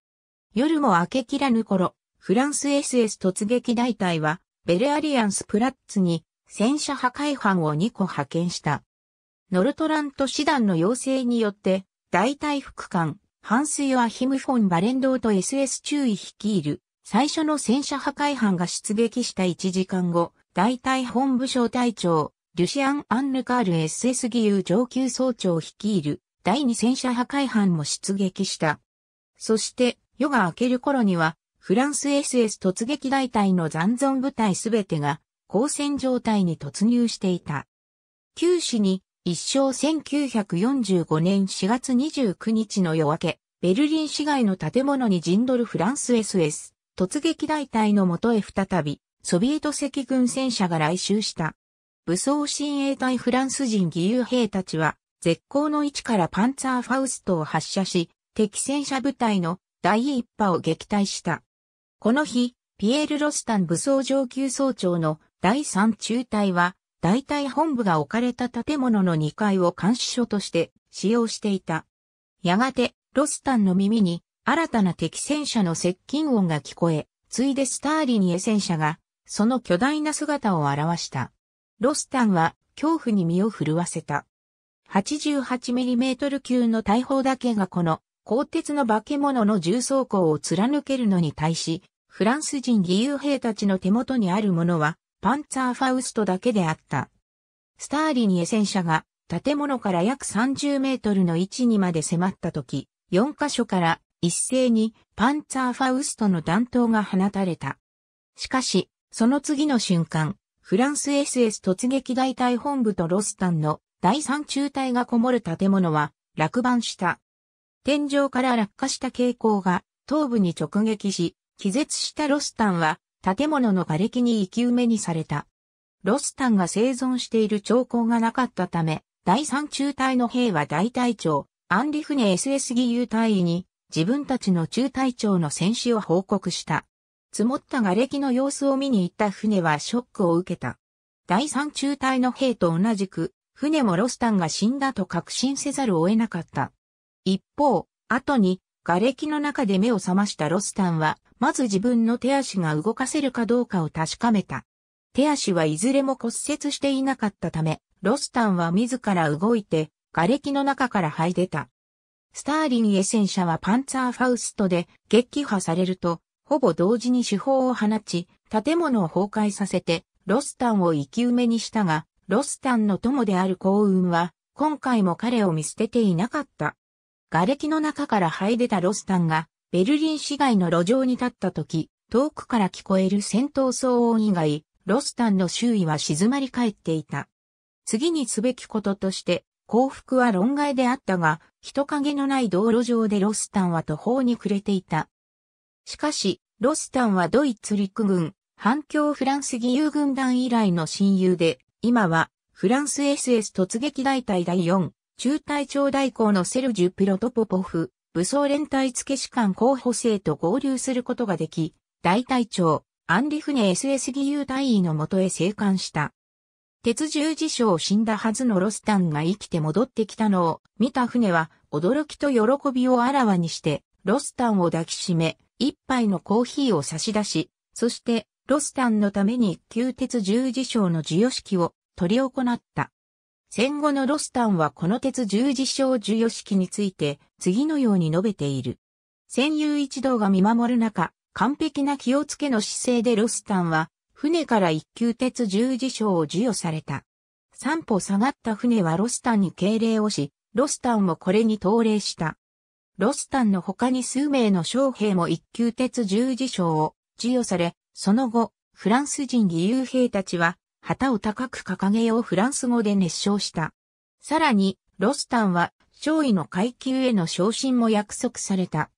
夜も明けきらぬ頃、フランス SS 突撃大隊は、ベレアリアンスプラッツに戦車破壊班を2個派遣した。ノルトラント師団の要請によって、大隊副官、ハンス・ヨアヒム・フォン・バレンドーと SS 注意率いる、最初の戦車破壊班が出撃した1時間後、大隊本部省隊長、リュシアン・アンヌ・カール SS 義勇上級総長率いる、第2戦車破壊班も出撃した。そして、夜が明ける頃には、フランス SS 突撃大隊の残存部隊すべてが、交戦状態に突入していた。九死に、一生1945年4月29日の夜明け、ベルリン市街の建物に陣取るフランス SS、突撃大隊のもとへ再び、ソビエト赤軍戦車が来襲した。武装親衛隊フランス人義勇兵たちは、絶好の位置からパンツァーファウストを発射し、敵戦車部隊の第一波を撃退した。この日、ピエール・ロスタン武装上級総長の第三中隊は、大隊本部が置かれた建物の2階を監視所として使用していた。やがて、ロスタンの耳に新たな敵戦車の接近音が聞こえ、ついでスターリニエ戦車が、その巨大な姿を表した。ロスタンは恐怖に身を震わせた。88mm 級の大砲だけがこの鋼鉄の化け物の重装甲を貫けるのに対し、フランス人義勇兵たちの手元にあるものは、パンツァーファウストだけであった。スターリニエ戦車が、建物から約30メートルの位置にまで迫った時、4カ所から一斉にパンツァーファウストの弾頭が放たれた。しかし、その次の瞬間、フランス SS 突撃大隊本部とロスタンの第3中隊がこもる建物は落盤した。天井から落下した傾向が頭部に直撃し、気絶したロスタンは建物の瓦礫に生き埋めにされた。ロスタンが生存している兆候がなかったため、第三中隊の兵は大隊長、アンリフネ SS 義勇隊員に自分たちの中隊長の戦死を報告した。積もった瓦礫の様子を見に行った船はショックを受けた。第三中隊の兵と同じく、船もロスタンが死んだと確信せざるを得なかった。一方、後に瓦礫の中で目を覚ましたロスタンは、まず自分の手足が動かせるかどうかを確かめた。手足はいずれも骨折していなかったため、ロスタンは自ら動いて、瓦礫の中から這い出た。スターリンエンシャはパンツァーファウストで撃破されると、ほぼ同時に手法を放ち、建物を崩壊させて、ロスタンを生き埋めにしたが、ロスタンの友である幸運は、今回も彼を見捨てていなかった。瓦礫の中から這い出たロスタンが、ベルリン市街の路上に立った時、遠くから聞こえる戦闘騒音以外、ロスタンの周囲は静まり返っていた。次にすべきこととして、幸福は論外であったが、人影のない道路上でロスタンは途方に暮れていた。しかし、ロスタンはドイツ陸軍、反共フランス義勇軍団以来の親友で、今はフランス SS 突撃大隊第4、中隊長代行のセルジュ・プロトポポフ、武装連隊付士官候補生と合流することができ、大隊長、アンリフネ SSGU 隊員のもとへ生還した。鉄十字章死んだはずのロスタンが生きて戻ってきたのを見た船は驚きと喜びをあらわにしてロスタンを抱きしめ一杯のコーヒーを差し出し、そしてロスタンのために旧鉄十字章の授与式を取り行った。戦後のロスタンはこの鉄十字章授与式について次のように述べている。戦友一同が見守る中、完璧な気をつけの姿勢でロスタンは船から一級鉄十字章を授与された。三歩下がった船はロスタンに敬礼をし、ロスタンもこれに投礼した。ロスタンの他に数名の将兵も一級鉄十字章を授与され、その後、フランス人義勇兵たちは旗を高く掲げようフランス語で熱唱した。さらに、ロスタンは、少尉の階級への昇進も約束された。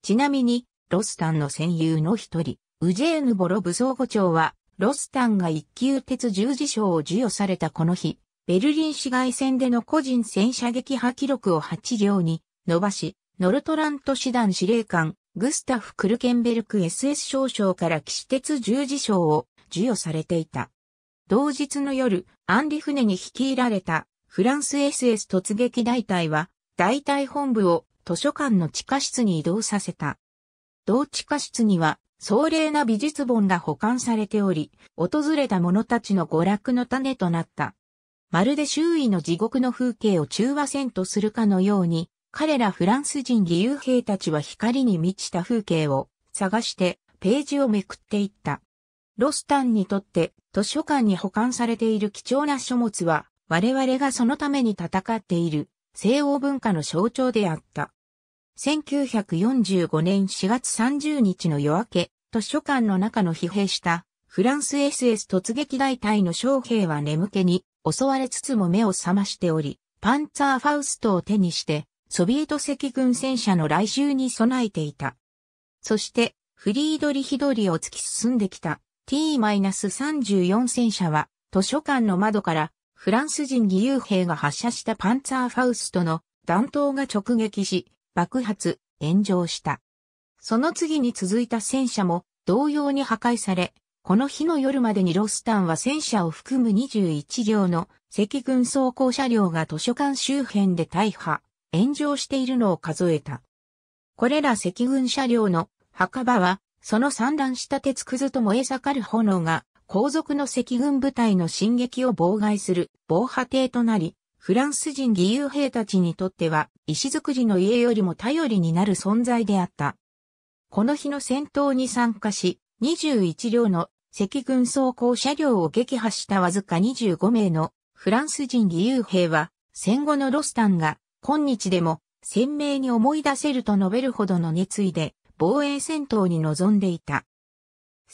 ちなみに、ロスタンの戦友の一人、ウジェーヌ・ボロ武装合長は、ロスタンが一級鉄十字章を授与されたこの日、ベルリン市街戦での個人戦車撃破記録を8両に伸ばし、ノルトラント師団司令官、グスタフ・クルケンベルク SS 少将から騎士鉄十字章を授与されていた。同日の夜、アンリ船に率いられたフランス SS 突撃大隊は、大隊本部を図書館の地下室に移動させた。同地下室には、壮麗な美術本が保管されており、訪れた者たちの娯楽の種となった。まるで周囲の地獄の風景を中和線とするかのように、彼らフランス人義勇兵たちは光に満ちた風景を探してページをめくっていった。ロスタンにとって図書館に保管されている貴重な書物は、我々がそのために戦っている西欧文化の象徴であった。1945年4月30日の夜明け、図書館の中の疲弊したフランス SS 突撃大隊の将兵は眠気に襲われつつも目を覚ましており、パンツァーファウストを手にして、ソビエト赤軍戦車の来襲に備えていた。そして、フリードリヒドリを突き進んできた T-34 戦車は図書館の窓からフランス人義勇兵が発射したパンツァーファウストの弾頭が直撃し爆発、炎上した。その次に続いた戦車も同様に破壊され、この日の夜までにロスタンは戦車を含む21両の赤軍装甲車両が図書館周辺で大破、炎上しているのを数えた。これら赤軍車両の墓場はその散乱した鉄くずと燃え盛る炎が、皇族の赤軍部隊の進撃を妨害する防波堤となり、フランス人義勇兵たちにとっては、石造りの家よりも頼りになる存在であった。この日の戦闘に参加し、21両の赤軍装甲車両を撃破したわずか25名のフランス人義勇兵は、戦後のロスタンが今日でも鮮明に思い出せると述べるほどの熱意で、防衛戦闘に臨んでいた。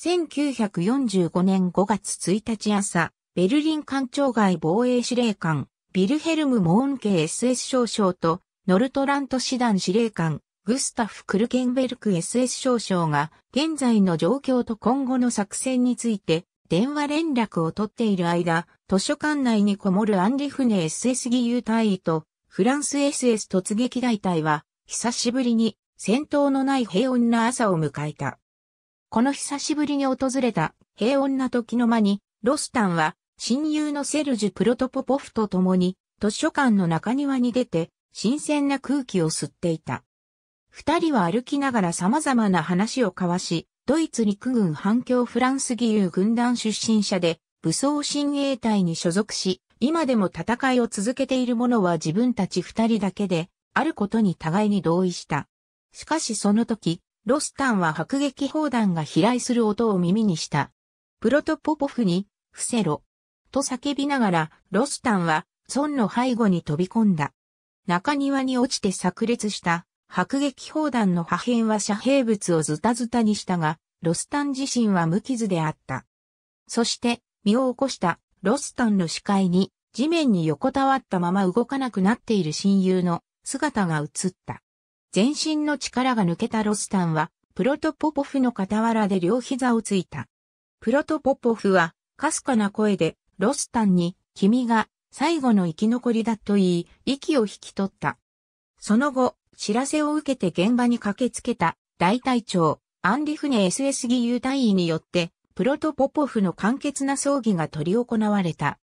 1945年5月1日朝、ベルリン艦長外防衛司令官、ビルヘルム・モーンケ SS 少将と、ノルトラント師団司令官、グスタフ・クルケンベルク SS 少将が、現在の状況と今後の作戦について、電話連絡を取っている間、図書館内にこもるアンリフネ SS 義勇隊員と、フランス SS 突撃大隊は、久しぶりに戦闘のない平穏な朝を迎えた。この久しぶりに訪れた平穏な時の間に、ロスタンは親友のセルジュ・プロトポポフと共に図書館の中庭に出て新鮮な空気を吸っていた。二人は歩きながら様々な話を交わし、ドイツ陸軍反響フランス義勇軍団出身者で武装親衛隊に所属し、今でも戦いを続けている者は自分たち二人だけで、あることに互いに同意した。しかしその時、ロスタンは迫撃砲弾が飛来する音を耳にした。プロトポポフに、伏せろ。と叫びながら、ロスタンは、孫の背後に飛び込んだ。中庭に落ちて炸裂した、迫撃砲弾の破片は遮蔽物をズタズタにしたが、ロスタン自身は無傷であった。そして、身を起こしたロスタンの視界に、地面に横たわったまま動かなくなっている親友の姿が映った。全身の力が抜けたロスタンは、プロトポポフの傍らで両膝をついた。プロトポポフは、かすかな声で、ロスタンに、君が、最後の生き残りだと言い、息を引き取った。その後、知らせを受けて現場に駆けつけた、大隊長、アンリフネ SS 義勇隊員によって、プロトポポフの簡潔な葬儀が取り行われた。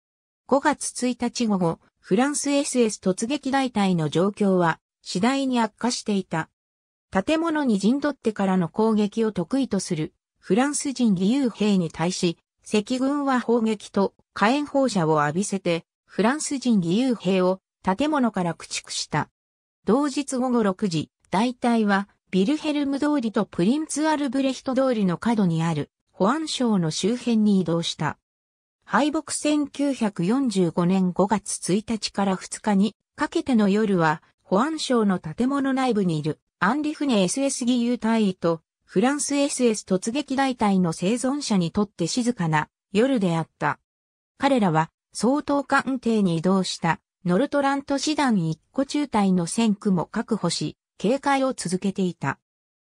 5月1日午後、フランス SS 突撃大隊の状況は、次第に悪化していた。建物に陣取ってからの攻撃を得意とするフランス人義勇兵に対し、赤軍は砲撃と火炎放射を浴びせて、フランス人義勇兵を建物から駆逐した。同日午後6時、大隊はビルヘルム通りとプリンツアルブレヒト通りの角にある保安省の周辺に移動した。敗北1945年5月1日から2日にかけての夜は保安省の建物内部にいるアンリフネ SS 義勇隊員とフランス SS 突撃大隊の生存者にとって静かな夜であった。彼らは総統官邸に移動したノルトラント師団一個中隊の戦区も確保し、警戒を続けていた。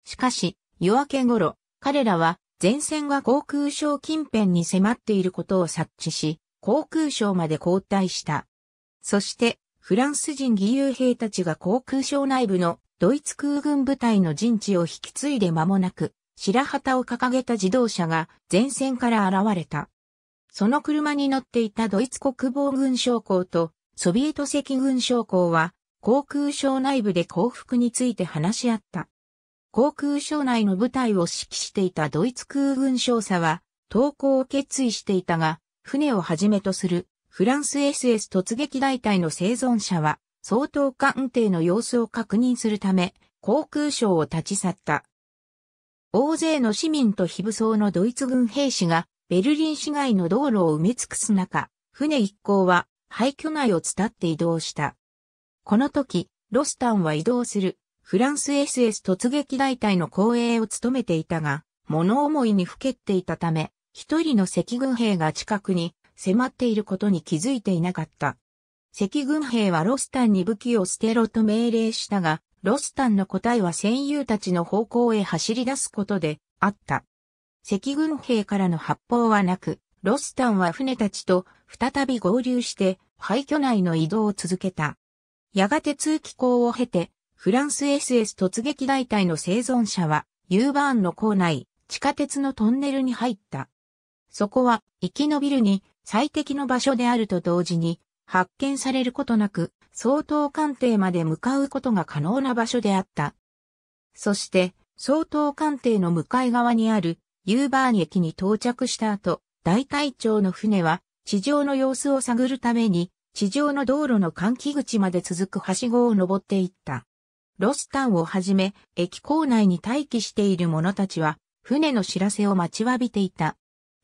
しかし、夜明け頃、彼らは前線が航空省近辺に迫っていることを察知し、航空省まで交代した。そして、フランス人義勇兵たちが航空省内部のドイツ空軍部隊の陣地を引き継いで間もなく、白旗を掲げた自動車が前線から現れた。その車に乗っていたドイツ国防軍将校とソビエト赤軍将校は航空省内部で降伏について話し合った。航空省内の部隊を指揮していたドイツ空軍少佐は投降を決意していたが、船をはじめとするフランス SS 突撃大隊の生存者は、相当艦艇の様子を確認するため、航空省を立ち去った。大勢の市民と非武装のドイツ軍兵士が、ベルリン市街の道路を埋め尽くす中、船一行は廃墟内を伝って移動した。この時、ロスタンは移動する、フランス SS 突撃大隊の後衛を務めていたが、物思いにふけっていたため、一人の赤軍兵が近くに迫っていることに気づいていなかった。赤軍兵はロスタンに武器を捨てろと命令したが、ロスタンの答えは戦友たちの方向へ走り出すことであった。赤軍兵からの発砲はなく、ロスタンは船たちと再び合流して廃墟内の移動を続けた。やがて通気口を経て、フランス SS 突撃大隊の生存者は、ユーバーンの構内、地下鉄のトンネルに入った。そこは、生き延びるに最適の場所であると同時に、発見されることなく、相当官邸まで向かうことが可能な場所であった。そして、相当官邸の向かい側にあるユーバーン駅に到着した後、大隊長の船は地上の様子を探るために地上の道路の換気口まで続くはしごを登っていった。ロスタンをはじめ、駅構内に待機している者たちは、船の知らせを待ちわびていた。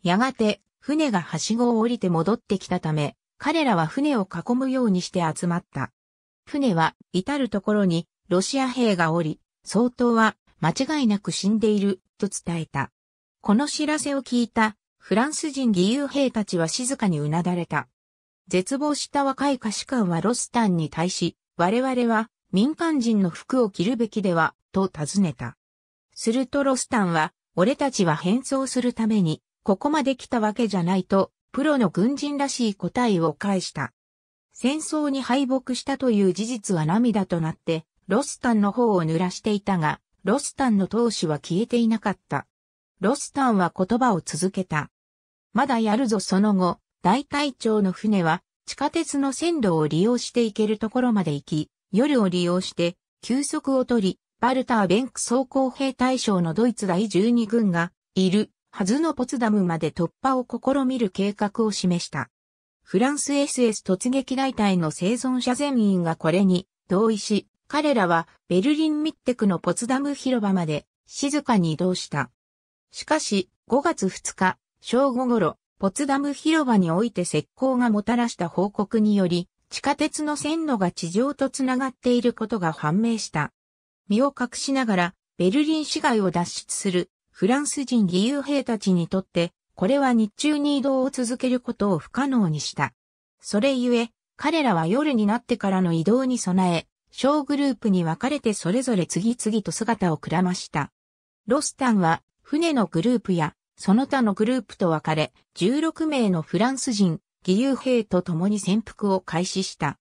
やがて、船がはしごを降りて戻ってきたため、彼らは船を囲むようにして集まった。船は至るところにロシア兵がおり、相当は間違いなく死んでいると伝えた。この知らせを聞いたフランス人義勇兵たちは静かにうなだれた。絶望した若い歌詞官はロスタンに対し、我々は民間人の服を着るべきでは、と尋ねた。するとロスタンは、俺たちは変装するためにここまで来たわけじゃないと、プロの軍人らしい答えを返した。戦争に敗北したという事実は涙となって、ロスタンの方を濡らしていたが、ロスタンの闘志は消えていなかった。ロスタンは言葉を続けた。まだやるぞその後、大隊長の船は地下鉄の線路を利用して行けるところまで行き、夜を利用して休息を取り、バルターベンク総工兵大将のドイツ第12軍がいるはずのポツダムまで突破を試みる計画を示した。フランス SS 突撃大隊の生存者全員がこれに同意し、彼らはベルリンミッテクのポツダム広場まで静かに移動した。しかし、5月2日、正午頃、ポツダム広場において石膏がもたらした報告により、地下鉄の線路が地上とつながっていることが判明した。身を隠しながら、ベルリン市街を脱出するフランス人義勇兵たちにとって、これは日中に移動を続けることを不可能にした。それゆえ、彼らは夜になってからの移動に備え、小グループに分かれてそれぞれ次々と姿をくらました。ロスタンは船のグループやその他のグループと分かれ、16名のフランス人、義勇兵と共に潜伏を開始した。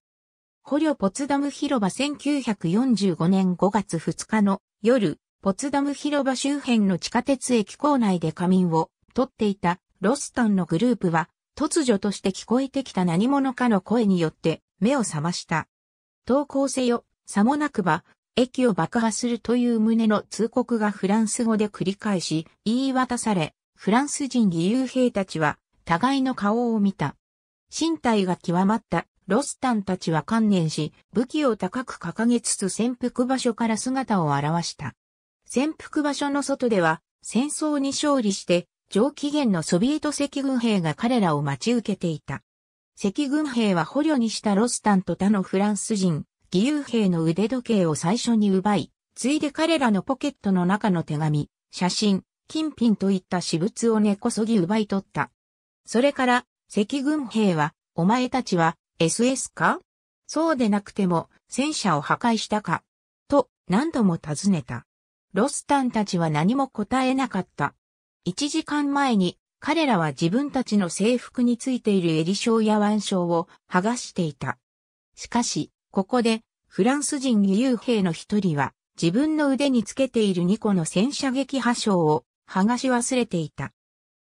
捕虜ポツダム広場1945年5月2日の夜、ポツダム広場周辺の地下鉄駅構内で仮眠をとっていたロスタンのグループは突如として聞こえてきた何者かの声によって目を覚ました。投降せよ、さもなくば、駅を爆破するという旨の通告がフランス語で繰り返し言い渡され、フランス人義勇兵たちは互いの顔を見た。身体が極まったロスタンたちは観念し、武器を高く掲げつつ潜伏場所から姿を現した。潜伏場所の外では戦争に勝利して上機嫌のソビエト赤軍兵が彼らを待ち受けていた。赤軍兵は捕虜にしたロスタンと他のフランス人、義勇兵の腕時計を最初に奪い、ついで彼らのポケットの中の手紙、写真、金品といった私物を根こそぎ奪い取った。それから、赤軍兵は、お前たちは SS かそうでなくても戦車を破壊したかと何度も尋ねた。ロスタンたちは何も答えなかった。一時間前に彼らは自分たちの制服についている襟章や腕章を剥がしていた。しかし、ここでフランス人義勇兵の一人は自分の腕につけている2個の戦車撃破章を剥がし忘れていた。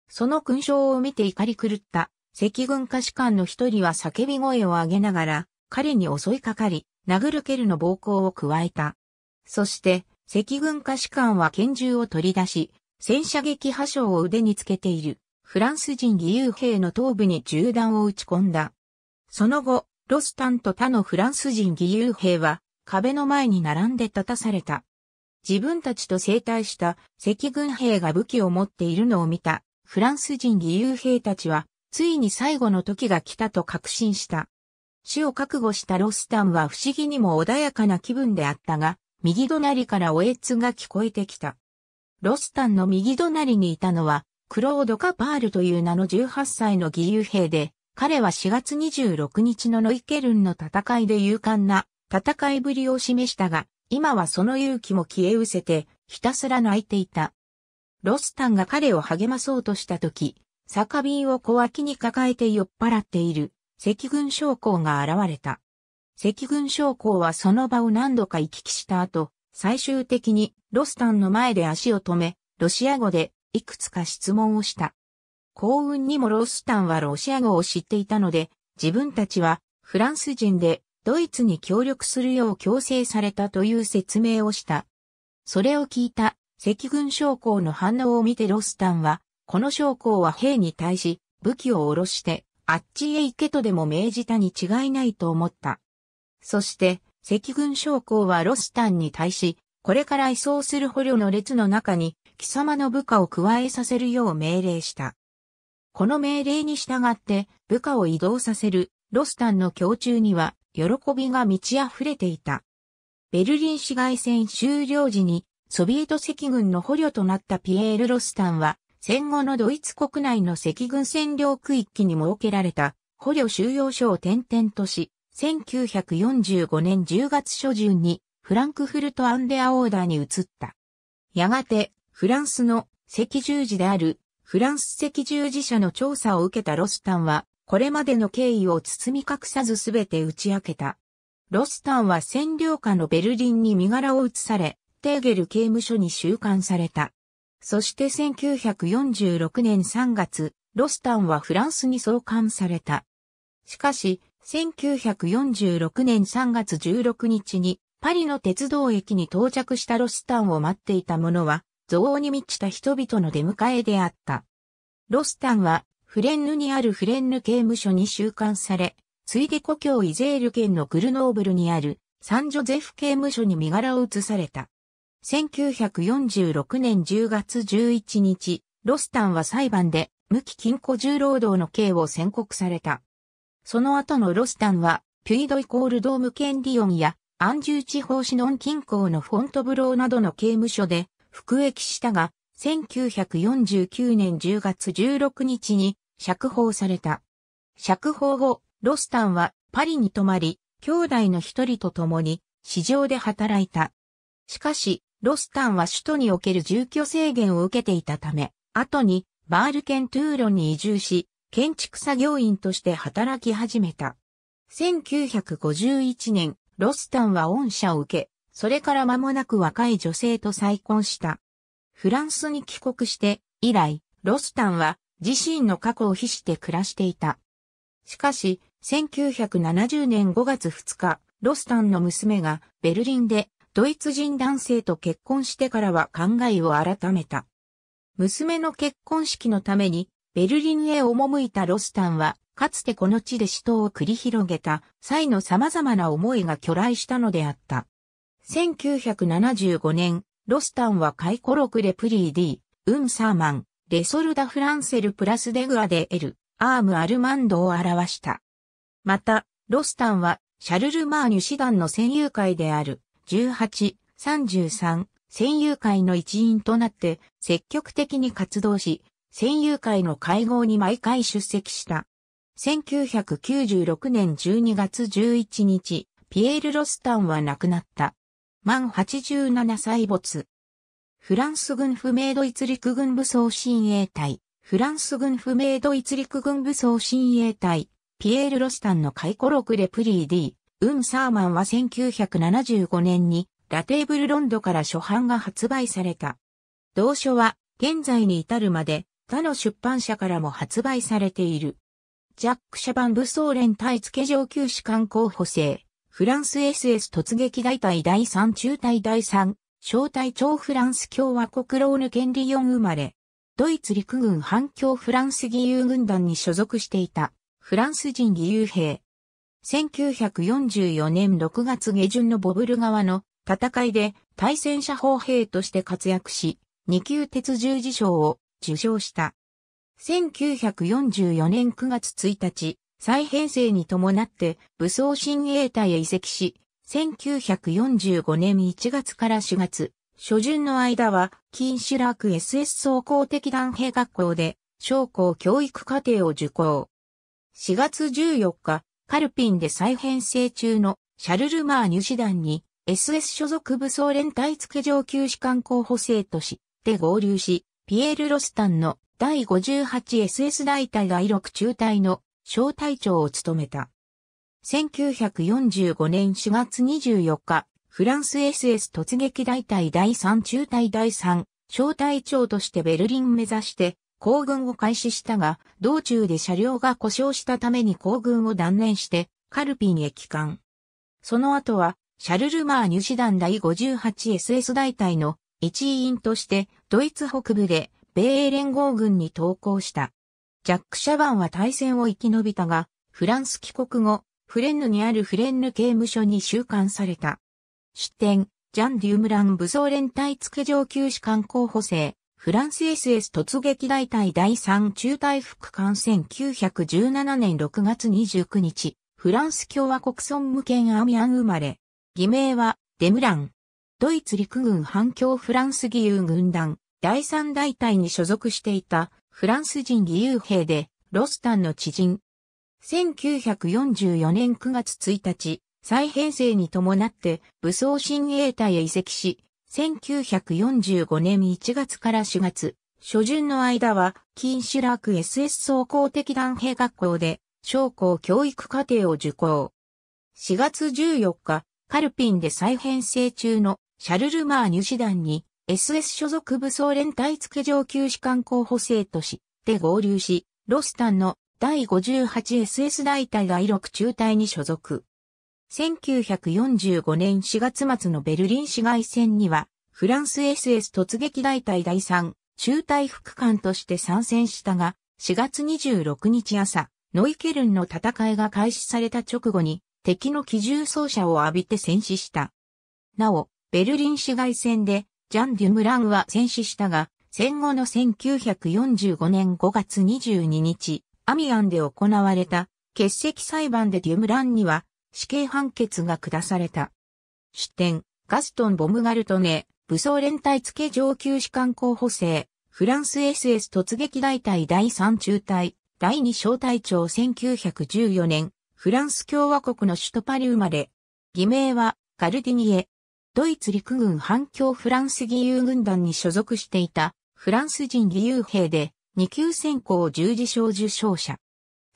その勲章を見て怒り狂った赤軍歌士官の一人は叫び声を上げながら彼に襲いかかり、殴る蹴るの暴行を加えた。そして、赤軍歌士官は拳銃を取り出し、戦車撃破傷を腕につけている、フランス人義勇兵の頭部に銃弾を撃ち込んだ。その後、ロスタンと他のフランス人義勇兵は、壁の前に並んで立たされた。自分たちと生体した赤軍兵が武器を持っているのを見たフランス人義勇兵たちはついに最後の時が来たと確信した。死を覚悟したロスタンは不思議にも穏やかな気分であったが、右隣からおえつが聞こえてきた。ロスタンの右隣にいたのは、クロード・カパールという名の18歳の義勇兵で、彼は4月26日のノイケルンの戦いで勇敢な戦いぶりを示したが、今はその勇気も消え失せて、ひたすら泣いていた。ロスタンが彼を励まそうとした時、酒瓶を小脇に抱えて酔っ払っている、赤軍将校が現れた。赤軍将校はその場を何度か行き来した後、最終的にロスタンの前で足を止め、ロシア語でいくつか質問をした。幸運にもロスタンはロシア語を知っていたので、自分たちはフランス人でドイツに協力するよう強制されたという説明をした。それを聞いた赤軍将校の反応を見てロスタンは、この将校は兵に対し武器を下ろして、あっちへ行けとでも命じたに違いないと思った。そして、赤軍将校はロスタンに対し、これから移送する捕虜の列の中に、貴様の部下を加えさせるよう命令した。この命令に従って部下を移動させるロスタンの胸中には喜びが満ち溢れていた。ベルリン市街戦終了時にソビエト赤軍の捕虜となったピエール・ロスタンは戦後のドイツ国内の赤軍占領区域に設けられた捕虜収容所を転々とし1945年10月初旬にフランクフルトアンデアオーダーに移った。やがて、フランスの赤十字であるフランス赤十字社の調査を受けたロスタンは、これまでの経緯を包み隠さずすべて打ち明けた。ロスタンは占領下のベルリンに身柄を移され、テーゲル刑務所に収監された。そして1946年3月、ロスタンはフランスに送還された。しかし、1946年3月16日にパリの鉄道駅に到着したロスタンを待っていた者は、憎悪に満ちた人々の出迎えであった。ロスタンは、フレンヌにあるフレンヌ刑務所に収監され、ついで故郷イゼール県のグルノーブルにあるサンジョゼフ刑務所に身柄を移された。1946年10月11日、ロスタンは裁判で無期禁錮重労働の刑を宣告された。その後のロスタンは、ピュイドイコールドームケデリオンや、アンジュ地方シノン近郊のフォントブローなどの刑務所で服役したが、1949年10月16日に釈放された。釈放後、ロスタンはパリに泊まり、兄弟の一人と共に市場で働いた。しかし、ロスタンは首都における住居制限を受けていたため、後にバールケントゥーロンに移住し、建築作業員として働き始めた。1951年、ロスタンは恩赦を受け、それから間もなく若い女性と再婚した。フランスに帰国して、以来、ロスタンは自身の過去を比して暮らしていた。しかし、1970年5月2日、ロスタンの娘がベルリンでドイツ人男性と結婚してからは考えを改めた。娘の結婚式のためにベルリンへ赴いたロスタンは、かつてこの地で死闘を繰り広げた際の様々な思いが巨来したのであった。1975年、ロスタンはカイコロクレプリーディ、ウンサーマン、レソルダ・フランセルプラスデグアデエル、アーム・アルマンドを表した。また、ロスタンは、シャルル・マーニュ師団の戦友会である、18、33、戦友会の一員となって、積極的に活動し、戦友会の会合に毎回出席した。1996年12月11日、ピエール・ロスタンは亡くなった。満87歳没。フランス軍不明ドイツ陸軍武装親衛隊、フランス軍不明ドイツ陸軍武装親衛隊、ピエール・ロスタンの回顧録レプリーディ、ウン・サーマンは1975年にラテーブルロンドから初版が発売された。同書は現在に至るまで他の出版社からも発売されている。ジャック・シャバン・武装連隊付上級士官候補生、フランス SS 突撃大隊第3中隊第3、小隊長フランス共和国ローヌ権利4生まれ、ドイツ陸軍反共フランス義勇軍団に所属していた、フランス人義勇兵。1944年6月下旬のボブル側の戦いで対戦車砲兵として活躍し、二級鉄十字章を受賞した。1944年9月1日、再編成に伴って武装新衛隊へ移籍し、1945年1月から4月、初旬の間は、金シラーク SS 総合的団兵学校で、将校教育課程を受講。4月14日、カルピンで再編成中のシャルルマー入試団に SS 所属武装連隊付上級士官候補生として合流し、ピエール・ロスタンの第 58SS 大隊第6中隊の小隊長を務めた。1945年4月24日、フランス SS 突撃大隊第3中隊第3小隊長としてベルリン目指して行軍を開始したが、道中で車両が故障したために行軍を断念して、カルピンへ帰還。その後は、シャルルマーニュ師団第 58SS 大隊の一員としてドイツ北部で米英連合軍に投降した。ジャック・シャバンは大戦を生き延びたが、フランス帰国後、フレンヌにあるフレンヌ刑務所に収監された。出典、ジャン・デュームラン武装連隊付上級士官候補生、フランス SS 突撃大隊第3中隊副艦1917年6月29日、フランス共和国村無権アミアン生まれ。偽名は、デムラン。ドイツ陸軍反共フランス義勇軍団、第三大隊に所属していたフランス人義勇兵で、ロスタンの知人。1944年9月1日、再編成に伴って武装親衛隊へ移籍し、1945年1月から4月、初旬の間は、キンシュラーク SS 総合的団兵学校で、将校教育課程を受講。4月14日、カルピンで再編成中のシャルルマーニュ師団に SS 所属武装連隊付上級士官候補生として合流し、ロスタンの第 58SS 大隊第6中隊に所属。1945年4月末のベルリン市街戦には、フランス SS 突撃大隊第3中隊副官として参戦したが、4月26日朝、ノイケルンの戦いが開始された直後に、敵の機銃奏者を浴びて戦死した。なお、ベルリン市街戦でジャン・デュムランは戦死したが、戦後の1945年5月22日、アミアンで行われた欠席裁判でデュムランには死刑判決が下された。出典、ガストン・ボムガルトネ、武装連隊付上級士官候補生、フランス SS 突撃大隊第3中隊、第2小隊長1914年、フランス共和国の首都パリ生まれ。偽名は、ガルディニエ、ドイツ陸軍反響フランス義勇軍団に所属していたフランス人義勇兵で2級選考十字章受章者。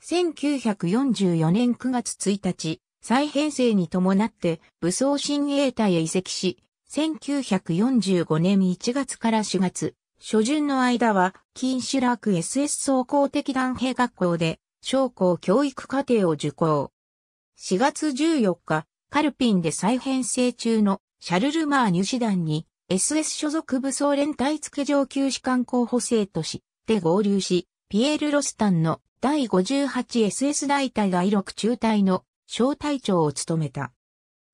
1944年9月1日、再編成に伴って武装親衛隊へ移籍し、1945年1月から4月、初旬の間は、金シラク SS 総合的団兵学校で、将校教育課程を受講。4月14日、カルピンで再編成中のシャルル・マーニュ師団に SS 所属武装連隊付上級士官候補生として合流し、ピエール・ロスタンの第 58SS 大隊第6中隊の小隊長を務めた。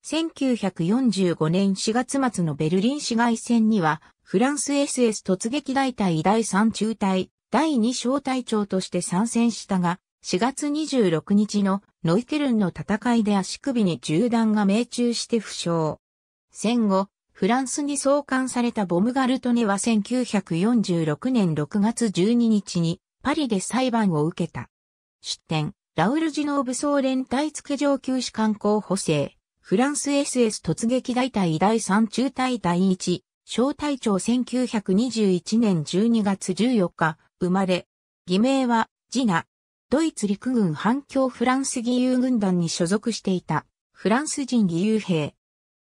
1945年4月末のベルリン市街戦には、フランス SS 突撃大隊第3中隊、第2小隊長として参戦したが、4月26日のノイケルンの戦いで足首に銃弾が命中して負傷。戦後、フランスに送還されたボムガルトネは1946年6月12日にパリで裁判を受けた。出典、ラウルジノーブ総連隊付上級士官候補生、フランス SS 突撃大隊第3中隊第1、小隊長1921年12月14日、生まれ、偽名は、ジナ、ドイツ陸軍反響フランス義勇軍団に所属していた、フランス人義勇兵、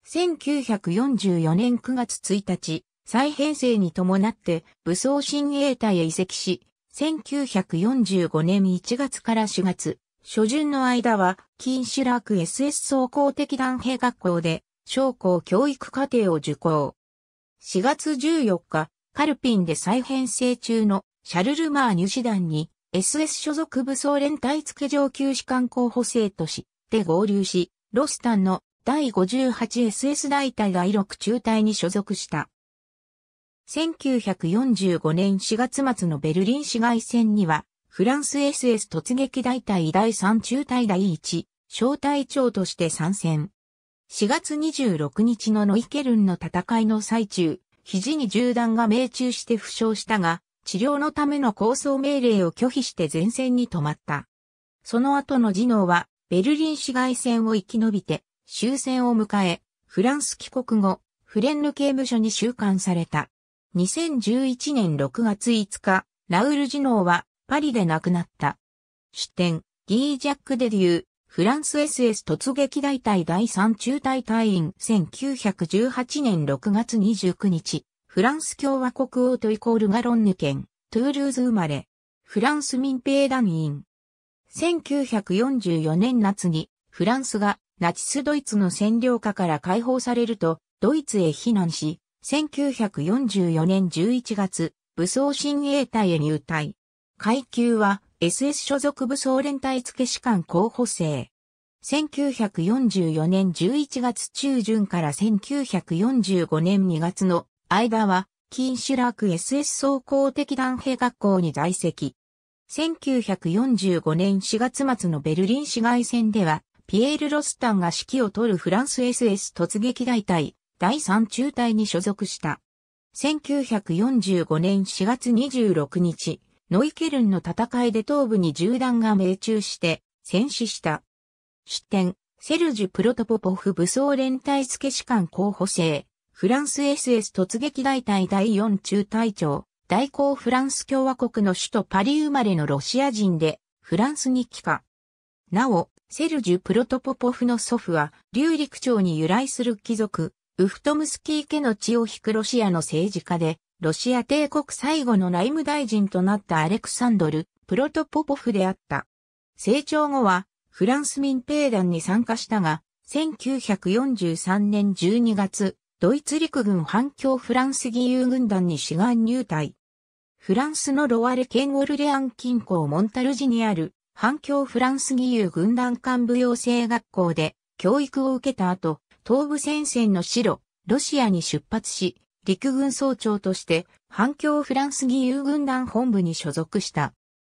1944年9月1日、再編成に伴って武装新衛隊へ移籍し、1945年1月から4月、初旬の間は、金シラーク SS 総合的団兵学校で、将校教育課程を受講。4月14日、カルピンで再編成中のシャルルマーニュ師団に SS 所属武装連隊付上級士官候補生として合流し、ロスタンの第 58SS 大隊第6中隊に所属した。1945年4月末のベルリン市街戦には、フランス SS 突撃大隊第3中隊第1、小隊長として参戦。4月26日のノイケルンの戦いの最中、肘に銃弾が命中して負傷したが、治療のための構想命令を拒否して前線に止まった。その後の次脳は、ベルリン市街戦を生き延びて、終戦を迎え、フランス帰国後、フレンヌ刑務所に収監された。2011年6月5日、ラウル・ジノーはパリで亡くなった。出典、ギー・ジャック・デデュー、フランス SS 突撃大隊第3中隊隊員1918年6月29日、フランス共和国王とイコールガロンヌ県、トゥールーズ生まれ、フランス民兵団員。1944年夏に、フランスがナチスドイツの占領下から解放されると、ドイツへ避難し、1944年11月、武装親衛隊へ入隊。階級は SS 所属武装連隊付士官候補生。1944年11月中旬から1945年2月の間は、ンシュラーク SS 総合的団兵学校に在籍。1945年4月末のベルリン市街戦では、ピエール・ロスタンが指揮を取るフランス SS 突撃大隊第3中隊に所属した。1945年4月26日、ノイケルンの戦いで頭部に銃弾が命中して戦死した。出典、セルジュ・プロトポポフ武装連隊付士官候補生、フランス SS 突撃大隊第4中隊長、大公フランス共和国の首都パリ生まれのロシア人で、フランスに帰還。なお、セルジュ・プロトポポフの祖父は、流陸町に由来する貴族、ウフトムスキー家の血を引くロシアの政治家で、ロシア帝国最後の内務大臣となったアレクサンドル・プロトポポフであった。成長後は、フランス民兵団に参加したが、1943年12月、ドイツ陸軍反共フランス義勇軍団に志願入隊。フランスのロワレ県オルレアン近郊モンタルジにある反共フランス義勇軍団幹部養成学校で教育を受けた後、東部戦線の白、ロシアに出発し、陸軍総長として反共フランス義勇軍団本部に所属した。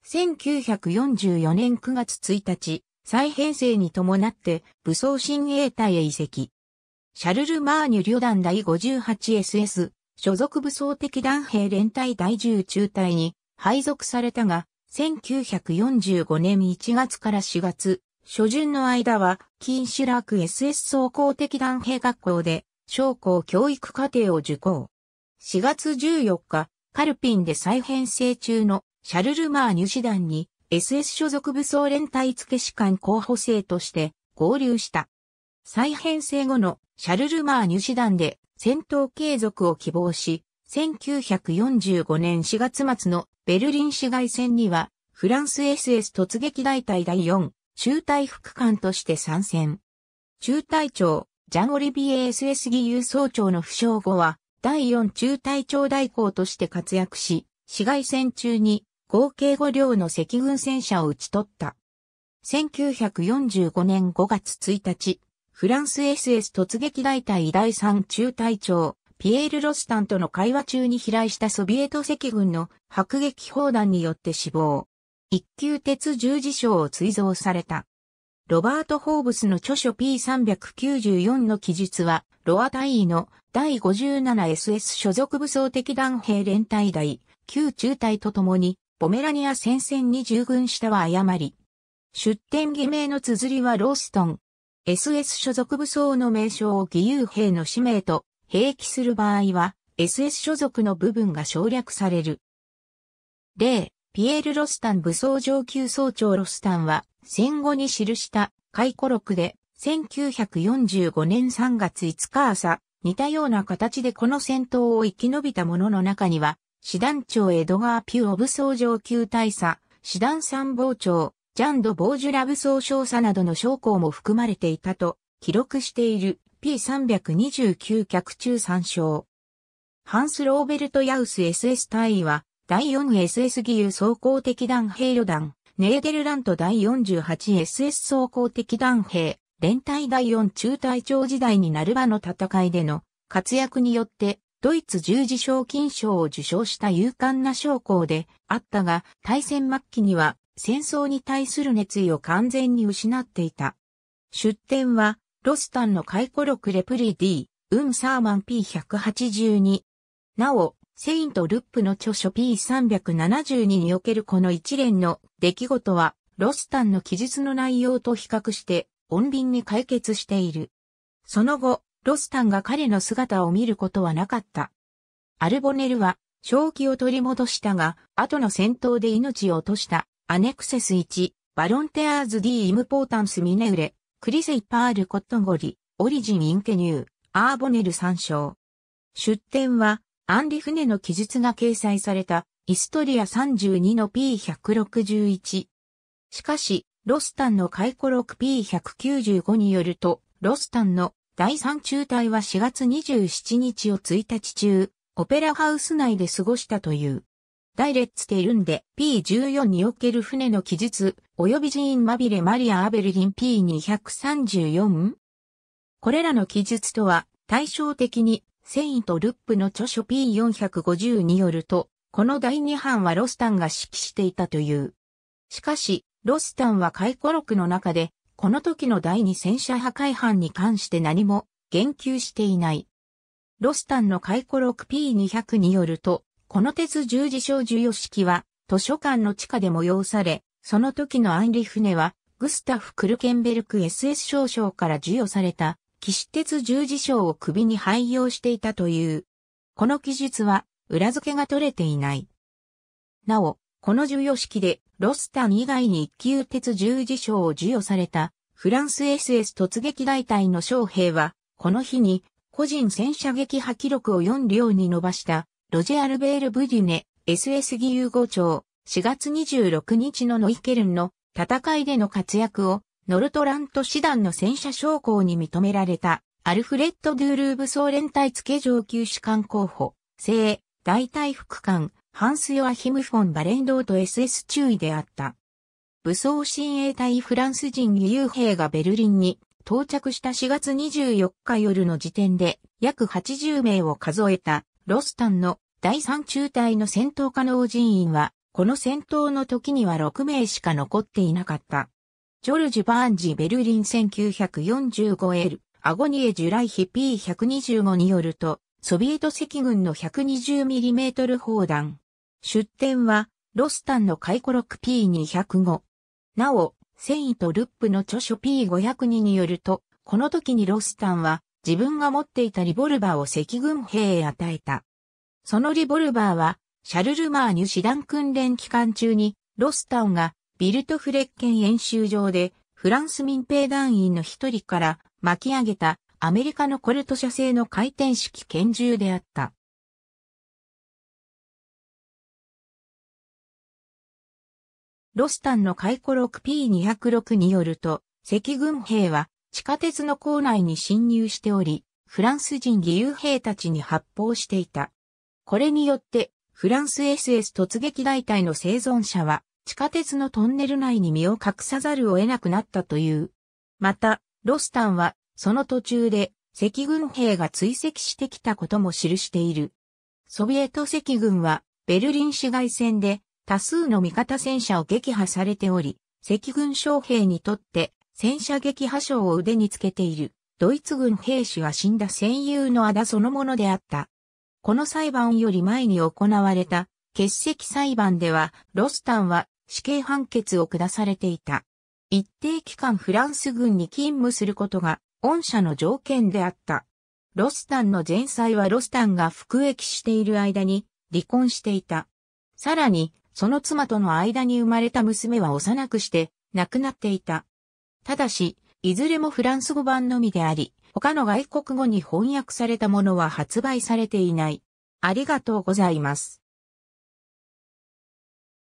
1944年9月1日、再編成に伴って武装親衛隊へ移籍。シャルル・マーニュ旅団第 58SS 所属武装的団兵連隊第10中隊に配属されたが、1945年1月から4月、初旬の間は、金シラク SS 総合的団兵学校で、将校教育課程を受講。4月14日、カルピンで再編成中のシャルルマーニュ師団に SS 所属武装連隊付士官候補生として合流した。再編成後のシャルルマーニュ師団で戦闘継続を希望し、1945年4月末のベルリン市街戦には、フランス SS 突撃大隊第4、中隊副官として参戦。中隊長、ジャン・オリビエ SS 義勇総長の負傷後は、第4中隊長代行として活躍し、市街戦中に合計5両の赤軍戦車を撃ち取った。1945年5月1日、フランス SS 突撃大隊第3中隊長、ピエール・ロスタンとの会話中に飛来したソビエト赤軍の迫撃砲弾によって死亡。一級鉄十字章を追贈された。ロバート・ホーブスの著書 P394 の記述は、ロア大尉の第 57SS 所属武装的弾兵連隊第旧中隊と共に、ポメラニア戦線に従軍したは誤り。出典偽名の綴りはローストン。SS 所属武装の名称を義勇兵の使命と併記する場合は、SS 所属の部分が省略される。例、ピエール・ロスタン武装上級総長ロスタンは、戦後に記した回顧録で、1945年3月5日朝、似たような形でこの戦闘を生き延びた者の中には、師団長エドガー・ピュオ武装上級大佐、師団参謀長、ジャンド・ボージュラ武装少佐などの将校も含まれていたと記録している。客中ハンス・ローベルト・ヤウス SS 隊位は、第 4SS 義勇総攻的弾兵旅団、ネーデルラント第 48SS 総攻的弾兵、連隊第4中隊長時代になる場の戦いでの活躍によって、ドイツ十字賞金賞を受賞した勇敢な将校であったが、対戦末期には戦争に対する熱意を完全に失っていた。出典は、ロスタンの回顧録レプリディ、ウンサーマン P182。なお、セイント・ルップの著書 P372 におけるこの一連の出来事は、ロスタンの記述の内容と比較して、穏便に解決している。その後、ロスタンが彼の姿を見ることはなかった。アルボネルは、正気を取り戻したが、後の戦闘で命を落とした、アネクセス1、バロンテアーズ・ディ・イムポータンス・ミネウレ、クリゼイパール・コットゴリ、オリジン・インケニュー、アーボネル参照。出典は、アンリ船の記述が掲載された、イストリア32の P161。しかし、ロスタンの回顧録 P195 によると、ロスタンの第3中隊は4月27日を1日中、オペラハウス内で過ごしたという。ダイレッツテルンで P14 における船の記述、及びジーン・マビレ・マリア・アベルリン P234? これらの記述とは、対照的に、セインルップの著書 P450 によると、この第2版はロスタンが指揮していたという。しかし、ロスタンは回顧録の中で、この時の第2戦車破壊版に関して何も言及していない。ロスタンの回顧録 P200 によると、この鉄十字章授与式は、図書館の地下で催され、その時のアンリフネは、グスタフ・クルケンベルク SS 少将から授与された、騎士鉄十字章を首に廃用していたという。この記述は、裏付けが取れていない。なお、この授与式で、ロスタン以外に一級鉄十字章を授与された、フランス SS 突撃大隊の将兵は、この日に、個人戦車撃破記録を4両に伸ばした、ロジェ・アルベール・ブデュネ、SS 義勇号長、4月26日のノイケルンの戦いでの活躍を、ノルトラント師団の戦車将校に認められた、アルフレッド・ドゥールーブ総連隊付上級士官候補、聖、大隊副官、ハンス・ヨアヒム・フォン・バレンドート SS 注意であった。武装親衛隊フランス人義勇兵がベルリンに到着した4月24日夜の時点で約80名を数えたロスタンの第3中隊の戦闘可能人員は、この戦闘の時には6名しか残っていなかった。ジョルジュ・バーンジ・ベルリン 1945L、アゴニエ・ジュライヒ P125 によると、ソビエト赤軍の 120mm 砲弾。出典は、ロスタンの回顧録 P205。なお、戦意とルップの著書 P502 によると、この時にロスタンは、自分が持っていたリボルバーを赤軍兵へ与えた。そのリボルバーは、シャルル・マーニュ師団訓練期間中に、ロスタンがビルト・フレッケン演習場で、フランス民兵団員の一人から巻き上げたアメリカのコルト社製の回転式拳銃であった。ロスタンの回顧録 P206 によると、赤軍兵は地下鉄の構内に侵入しており、フランス人義勇兵たちに発砲していた。これによって、フランス SS 突撃大隊の生存者は、地下鉄のトンネル内に身を隠さざるを得なくなったという。また、ロスタンは、その途中で、赤軍兵が追跡してきたことも記している。ソビエト赤軍は、ベルリン市街戦で、多数の味方戦車を撃破されており、赤軍将兵にとって、戦車撃破傷を腕につけている、ドイツ軍兵士は死んだ戦友の仇そのものであった。この裁判より前に行われた、欠席裁判では、ロスタンは死刑判決を下されていた。一定期間フランス軍に勤務することが、御社の条件であった。ロスタンの前妻はロスタンが服役している間に離婚していた。さらに、その妻との間に生まれた娘は幼くして亡くなっていた。ただし、いずれもフランス語版のみであり、他の外国語に翻訳されたものは発売されていない。ありがとうございます。